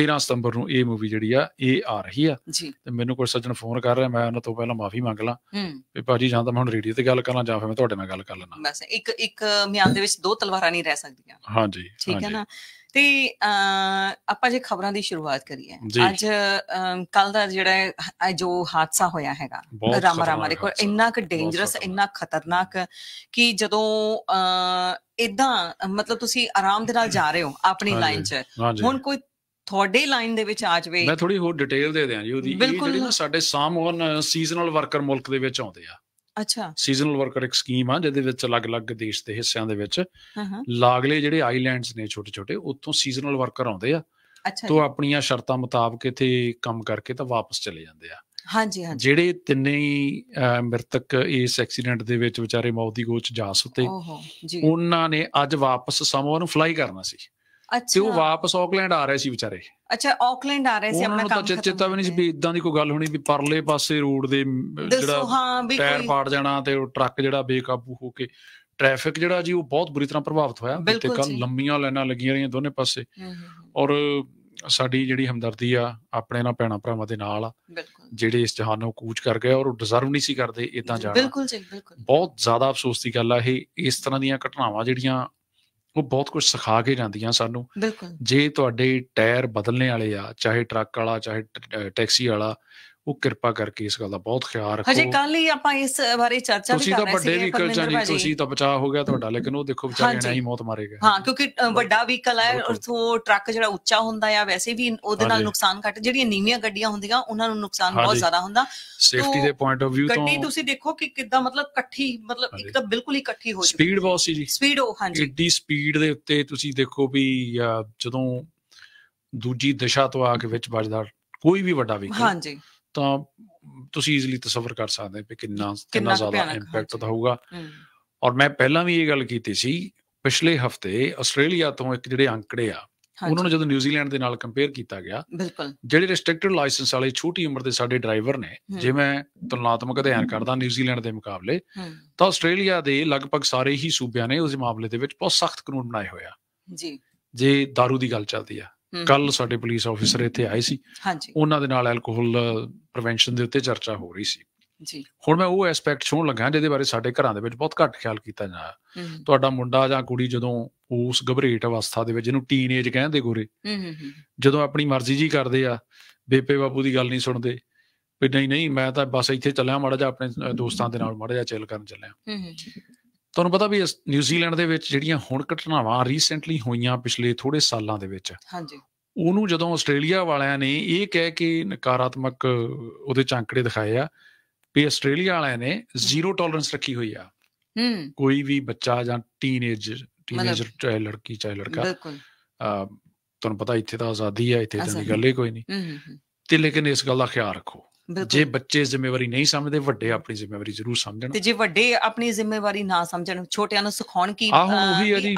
13 ਸਤੰਬਰ ਨੂੰ ਇਹ ਮੂਵੀ ਜਿਹੜੀ ਆ ਇਹ ਆ ਰਹੀ ਆ ਤੇ ਮੈਨੂੰ ਕੋਈ ਸੱਜਣ ਫੋਨ ਕਰ ਰਿਹਾ ਮੈਂ ਉਹਨਾਂ ਤੋਂ ਪਹਿਲਾਂ ਮਾਫੀ ਮੰਗ ਲਾਂ ਵੀ ਭਾਜੀ ਜਾਂ ਤਾਂ ਮੈਂ ਹੁਣ ਰੇਡੀਓ ਤੇ ਗੱਲ ਕਰਾਂ ਜਾਂ ਫਿਰ ਮੈਂ ਤੁਹਾਡੇ ਨਾਲ ਗੱਲ ਕਰ ਲੈਣਾ ਬਸ ਇੱਕ ਇੱਕ ਮਿਆਂ ਦੇ ਵਿੱਚ ਦੋ ਤਲਵਾਰਾਂ ਨਹੀਂ ਰਹਿ ਸਕਦੀਆਂ ਹਾਂਜੀ ਠੀਕ ਹੈ ਨਾ ਤੇ ਆਪਾਂ ਜੇ ਖਬਰਾਂ ਦੀ ਸ਼ੁਰੂਆਤ ਕਰੀਏ ਅੱਜ ਕੱਲ ਦਾ ਜਿਹੜਾ ਜੋ ਹਾਦਸਾ ਹੋਇਆ ਹੈਗਾ ਰਾਮ ਰਾਮਾ ਦੇ ਕੋਲ ਇੰਨਾ ਕੁ ਡੇਂਜਰਸ ਇੰਨਾ ਖਤਰਨਾਕ ਕਿ ਜਦੋਂ ਇਦਾਂ ਮਤਲਬ ਤੁਸੀਂ ਆਰਾਮ ਦੇ ਨਾਲ ਜਾ ਰਹੇ ਹੋ ਆਪਣੀ ਲਾਈਨ 'ਚ ਹੁਣ ਕੋਈ ਤੁਹਾਡੇ ਲਾਈਨ ਦੇ ਵਿੱਚ ਆ ਜਵੇ ਮੈਂ ਥੋੜੀ ਹੋਰ ਡਿਟੇਲ ਦੇ ਦਿਆਂ ਜੀ ਉਹਦੀ ਇਹ ਜਿਹੜੇ ਨਾ ਸਾਡੇ ਸਾਮੋਨ ਸੀਜ਼ਨਲ ਵਰਕਰ ਮੁਲਕ ਦੇ ਵਿੱਚ ਆਉਂਦੇ ਆ ਅੱਛਾ ਸੀਜ਼ਨਲ ਵਰਕਰ ਇੱਕ ਸਕੀਮ ਆ ਜਿਹਦੇ ਵਿੱਚ ਅਲੱਗ-ਅਲੱਗ ਦੇਸ਼ ਦੇ ਹਿੱਸਿਆਂ ਦੇ ਵਿੱਚ ਲਾਗਲੇ ਜਿਹੜੇ ਆਈਲੈਂਡਸ ਨੇ ਛੋਟੇ-ਛੋਟੇ ਉੱਥੋਂ ਸੀਜ਼ਨਲ ਵਰਕਰ ਆਉਂਦੇ ਆ ਅੱਛਾ ਤੋਂ ਆਪਣੀਆਂ ਸ਼ਰਤਾਂ ਮੁਤਾਬਕ ਇੱਥੇ ਕੰਮ ਕਰਕੇ ਤਾਂ ਵਾਪਸ ਚਲੇ ਜਾਂਦੇ ਆ ਹਾਂਜੀ ਹਾਂਜੀ ਜਿਹੜੇ ਤਿੰਨੇ ਹੀ ਮ੍ਰਿਤਕ ਇਸ ਐਕਸੀਡੈਂਟ ਦੇ ਵਿੱਚ ਵਿਚਾਰੇ ਮੌਤ ਦੀ ਗੋਚ ਜਾ ਉਤੇ ਉਹਨਾਂ ਨੇ ਅੱਜ ਵਾਪਸ ਸਮੋਆ ਨੂੰ ਫਲਾਈ ਕਰਨਾ ਸੀ ਤੇ ਉਹ ਵਾਪਸ ਆਕਲੈਂਡ ਆ ਰਹੇ ਸੀ ਵਿਚਾਰੇ ਅੱਛਾ ਆਕਲੈਂਡ ਆ ਰਹੇ ਸੀ ਆਪਣਾ ਕੰਮ ਤਾਂ ਚੇਤਾ ਵੀ ਨਹੀਂ ਸੀ ਵੀ ਇਦਾਂ ਦੀ ਕੋਈ ਗੱਲ ਹੋਣੀ ਵੀ ਪਰਲੇ ਪਾਸੇ ਰੋਡ ਦੇ ਜਿਹੜਾ ਟਾਇਰ ਪਾੜ ਜਾਣਾ ਤੇ ਉਹ ਟਰੱਕ ਜਿਹੜਾ ਬੇਕਾਬੂ ਹੋ ਕੇ ਟ੍ਰੈਫਿਕ ਜਿਹੜਾ ਜੀ ਉਹ ਬਹੁਤ ਬੁਰੀ ਤਰ੍ਹਾਂ ਪ੍ਰਭਾਵਿਤ ਹੋਇਆ ਤੇ ਕੱਲ ਲੰਮੀਆਂ ਲਾਈਨਾਂ ਲੱਗੀਆਂ ਰਹੀਆਂ ਦੋਨੇ ਪਾਸੇ ਔਰ ਸਾਡੀ ਜਿਹੜੀ ਹਮਦਰਦੀ ਆ ਆਪਣੇ ਨਾਲ ਪੈਣਾ ਭਰਾਵਾਂ ਦੇ ਨਾਲ ਆ ਜਿਹੜੇ ਇਸ ਜਹਾਨ ਨੂੰ ਕੂਚ ਕਰ ਗਏ ਔਰ ਉਹ ਡਿਜ਼ਰਵ ਨਹੀਂ ਸੀ ਕਰਦੇ ਇਦਾਂ ਜਾਣਾ ਬਿਲਕੁਲ ਜੀ ਬਿਲਕੁਲ ਬਹੁਤ ਜ਼ਿਆਦਾ ਅਫਸੋਸ ਦੀ ਗੱਲ ਆ ਇਹ ਇਸ ਤਰ੍ਹਾਂ ਦੀਆਂ ਘਟਨਾਵਾਂ ਜਿਹੜੀਆਂ ਉਹ ਬਹੁਤ ਕੁਝ ਸਿਖਾ ਕੇ ਜਾਂਦੀਆਂ ਸਾਨੂੰ ਜੇ ਤੁਹਾਡੇ ਟਾਇਰ ਬਦਲਣੇ ਵਾਲੇ ਆ ਚਾਹੇ ਟਰੱਕ ਵਾਲਾ ਚਾਹੇ ਟੈਕਸੀ ਵਾਲਾ ਉਹ ਕਿਰਪਾ ਕਰਕੇ ਇਸ ਗੱਲ ਦਾ ਬਹੁਤ ਖਿਆਲ ਰੱਖੋ ਹਜੇ ਕੱਲ ਹੀ ਆਪਾਂ ਇਸ ਬਾਰੇ ਚਰਚਾ ਵੀ ਕਰ ਰਹੇ ਸੀ ਤੁਸੀਂ ਤਾਂ ਵੱਡੇ ਵਹੀਕਲ ਚਾਹੀ ਤੁਸੀਂ ਤਾਂ ਬਚਾ ਹੋ ਗਿਆ ਤੁਹਾਡਾ ਲੇਕਿਨ ਉਹ ਦੇਖੋ ਵਿਚਾਰੇ ਨਾ ਹੀ ਮੌਤ ਮਾਰੇਗਾ ਹਾਂ ਕਿਉਂਕਿ ਵੱਡਾ ਵਹੀਕਲ ਹੈ ਔਰ ਉਹ ਟਰੱਕ ਜਿਹੜਾ ਉੱਚਾ ਹੁੰਦਾ ਆ ਵੈਸੇ ਵੀ ਉਹਦੇ ਨਾਲ ਨੁਕਸਾਨ ਘੱਟ ਜਿਹੜੀਆਂ ਨੀਵੀਆਂ ਗੱਡੀਆਂ ਹੁੰਦੀਆਂ ਉਹਨਾਂ ਨੂੰ ਨੁਕਸਾਨ ਬਹੁਤ ਜ਼ਿਆਦਾ ਹੁੰਦਾ ਸੇਫਟੀ ਦੇ ਪੁਆਇੰਟ ਆਫ ਵਿਊ ਤੋਂ ਗੱਡੀ ਤੁਸੀਂ ਦੇਖੋ ਕਿ ਕਿੱਦਾਂ ਮਤਲਬ ਇਕੱਠੀ ਮਤਲਬ ਇੱਕ ਤਾਂ ਬਿਲਕੁਲ ਹੀ ਇਕੱਠੀ ਹੋ ਜੀ ਸਪੀਡ ਬਹੁਤ ਸੀ ਜੀ ਸਪੀਡ ਉਹ ਹਾਂਜੀ ਏਡੀ ਸਪੀਡ ਦੇ ਉੱਤੇ ਤੁਸੀਂ ਦੇਖੋ ਵੀ ਜਦੋਂ ਦੂਜੀ ਦਿਸ਼ਾ ਤੋਂ ਆ ਕੇ ਵਿੱਚ ਵੱਜਦਾ ਕੋਈ ਵੀ ਵੱਡਾ ਵਹੀਕਲ ਹਾਂਜੀ ਤਾਂ ਤੁਸੀਂ ਈਜ਼ੀਲੀ ਤਸਵਰ ਕਰ ਸਕਦੇ ਹੋ ਕਿ ਕਿੰਨਾ ਕਿੰਨਾ ਜ਼ਿਆਦਾ ਇੰਪੈਕਟ ਦਾ ਹੋਊਗਾ ਔਰ ਮੈਂ ਪਹਿਲਾਂ ਵੀ ਇਹ ਗੱਲ ਕੀਤੀ ਸੀ ਪਿਛਲੇ ਹਫਤੇ ਆਸਟ੍ਰੇਲੀਆ ਤੋਂ ਇੱਕ ਜਿਹੜੇ ਅੰਕੜੇ ਆ ਉਹਨਾਂ ਨੂੰ ਜਦੋਂ ਨਿਊਜ਼ੀਲੈਂਡ ਦੇ ਨਾਲ ਕੰਪੇਅਰ ਕੀਤਾ ਗਿਆ ਬਿਲਕੁਲ ਜਿਹੜੇ ਰੈਸਟ੍ਰਿਕਟਡ ਲਾਇਸੈਂਸ ਵਾਲੇ ਛੋਟੀ ਉਮਰ ਦੇ ਸਾਡੇ ਡਰਾਈਵਰ ਨੇ ਜੇ ਮੈਂ ਤੁਲਨਾਤਮਕ ਅਧਿਐਨ ਕਰਦਾ ਨਿਊਜ਼ੀਲੈਂਡ ਦੇ ਮੁਕਾਬਲੇ ਤਾਂ ਆਸਟ੍ਰੇਲੀਆ ਦੇ ਲਗਭਗ ਸਾਰੇ ਹੀ ਸੂਬਿਆਂ ਨੇ ਉਸ ਮਾਮਲੇ ਦੇ ਵਿੱਚ ਬਹੁਤ ਸਖਤ ਕਾਨੂੰਨ ਬਣਾਏ ਹੋਇਆ ਜੀ ਜੇ दारू ਦੀ ਗੱਲ ਚੱਲਦੀ ਆ ਕੱਲ ਸਾਡੇ ਪੁਲਿਸ ਆਫੀਸਰ ਇੱਥੇ ਆਏ ਸੀ ਉਹਨਾਂ ਦੇ ਨਾਲ ਐਲਕੋਹਲ ਪ੍ਰੀਵੈਂਸ਼ਨ ਦੇ ਉੱਤੇ ਚਰਚਾ ਹੋ ਰਹੀ ਸੀ ਜੀ ਹੁਣ ਮੈਂ ਉਹ ਐਸਪੈਕਟ ਛੋਣ ਲੱਗਾ ਜਿਹਦੇ ਬਾਰੇ ਸਾਡੇ ਘਰਾਂ ਦੇ ਵਿੱਚ ਬਹੁਤ ਘੱਟ ਖਿਆਲ ਕੀਤਾ ਜਾਂਦਾ ਤੁਹਾਡਾ ਮੁੰਡਾ ਜਾਂ ਕੁੜੀ ਜਦੋਂ ਉਸ ਗਭਰੇਟ ਅਵਸਥਾ ਦੇ ਵਿੱਚ ਜਿਹਨੂੰ ਟੀਨੇਜ ਕਹਿੰਦੇ ਗੋਰੇ ਜਦੋਂ ਆਪਣੀ ਮਰਜ਼ੀ ਜੀ ਕਰਦੇ ਆ ਬੇਪੇ ਬਾਪੂ ਦੀ ਗੱਲ ਨਹੀਂ ਸੁਣਦੇ ਵੀ ਨਹੀਂ ਨਹੀਂ ਮੈਂ ਤਾਂ ਬਸ ਇੱਥੇ ਚੱਲਿਆ ਮੜਾ ਜਾ ਆਪਣੇ ਦੋਸਤਾਂ ਦੇ ਨਾਲ ਮੜਾ ਜਾ ਚਿਲ ਕਰਨ ਚੱਲਿਆ ਹੂੰ ਹੂੰ ਤੁਹਾਨੂੰ ਪਤਾ ਵੀ ਨਿਊਜ਼ੀਲੈਂਡ ਦੇ ਵਿੱਚ ਜਿਹੜੀਆਂ ਹੁਣ ਘਟਨਾਵਾਂ ਰੀਸੈਂਟਲੀ ਹੋਈਆਂ ਪਿਛਲੇ ਥੋੜੇ ਸਾਲਾਂ ਦੇ ਵਿੱਚ ਹਾਂਜੀ ਉਹਨੂੰ ਜਦੋਂ ਆਸਟ੍ਰੇਲੀਆ ਵਾਲਿਆਂ ਨੇ ਇਹ ਕਹਿ ਕੇ ਨਕਾਰਾਤਮਕ ਉਹਦੇ ਚਾਂਕੜੇ ਦਿਖਾਏ ਆ ਵੀ ਆਸਟ੍ਰੇਲੀਆ ਵਾਲਿਆਂ ਨੇ ਜ਼ੀਰੋ ਟੋਲਰੈਂਸ ਰੱਖੀ ਹੋਈ ਆ ਹੂੰ ਕੋਈ ਵੀ ਬੱਚਾ ਜਾਂ ਟੀਨੇਜ ਟੀਨੇਜਰ ਚਾਹੇ ਲੜਕੀ ਚਾਹੇ ਲੜਕਾ ਬਿਲਕੁਲ ਤੁਹਾਨੂੰ ਪਤਾ ਇੱਥੇ ਤਾਂ ਆਜ਼ਾਦੀ ਆ ਇੱਥੇ ਤਾਂ ਗੱਲ ਹੀ ਕੋਈ ਨਹੀਂ ਹੂੰ ਹੂੰ ਤੇ ਲੇਕਿਨ ਇਸ ਗੱਲ ਦਾ ਖਿਆਲ ਰੱਖੋ ਜੇ ਬੱਚੇ ਜ਼ਿੰਮੇਵਾਰੀ ਨਹੀਂ ਸਮਝਦੇ ਵੱਡੇ ਆਪਣੀ ਜ਼ਿੰਮੇਵਾਰੀ ਜ਼ਰੂਰ ਸਮਝਣ ਤੇ ਜੇ ਵੱਡੇ ਆਪਣੀ ਜ਼ਿੰਮੇਵਾਰੀ ਨਾ ਸਮਝਣ ਛੋਟਿਆਂ ਨੂੰ ਸਿਖਾਉਣ ਕੀ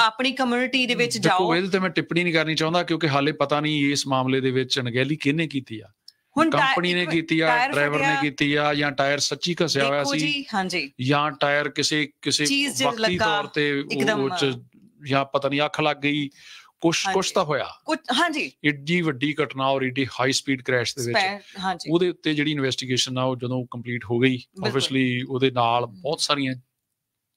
ਆਪਣੀ ਕਮਿਊਨਿਟੀ ਦੇ ਵਿੱਚ ਜਾਓ ਕੋਈ ਤੇ ਮੈਂ ਟਿੱਪਣੀ ਨਹੀਂ ਕਰਨੀ ਚਾਹੁੰਦਾ ਕਿਉਂਕਿ ਹਾਲੇ ਪਤਾ ਨਹੀਂ ਇਸ ਮਾਮਲੇ ਦੇ ਵਿੱਚ ਅਣਗਹਿਲੀ ਕਿਹਨੇ ਕੀਤੀ ਆ ਕੰਪਨੀ ਨੇ ਕੀਤੀ ਆ ਡਰਾਈਵਰ ਨੇ ਕੀਤੀ ਆ ਜਾਂ ਟਾਇਰ ਸੱਚੀ ਘਸਿਆ ਹੋਇਆ ਸੀ ਜੀ ਹਾਂਜੀ ਜਾਂ ਟਾਇਰ ਕਿਸੇ ਕਿਸੇ ਵਕਤੀ ਤੌਰ ਤੇ ਉਹ ਜਾਂ ਪਤਾ ਨਹੀਂ ਅੱਖ ਲੱਗ ਗਈ ਕੁਛ ਕੁਛ ਤਾਂ ਹੋਇਆ ਕੁਛ ਹਾਂਜੀ ਏਡੀ ਵੱਡੀ ਘਟਨਾ ਔਰ ਏਡੀ ਹਾਈ ਸਪੀਡ ਕ੍ਰੈਸ਼ ਦੇ ਵਿੱਚ ਉਹਦੇ ਉੱਤੇ ਜਿਹੜੀ ਇਨਵੈਸਟੀਗੇਸ਼ਨ ਆ ਉਹ ਜਦੋਂ ਕੰਪਲੀਟ ਹੋ ਗਈ ਆਬਵੀਅਸਲੀ ਉਹਦੇ ਨਾਲ ਬਹੁਤ ਸਾਰੀਆਂ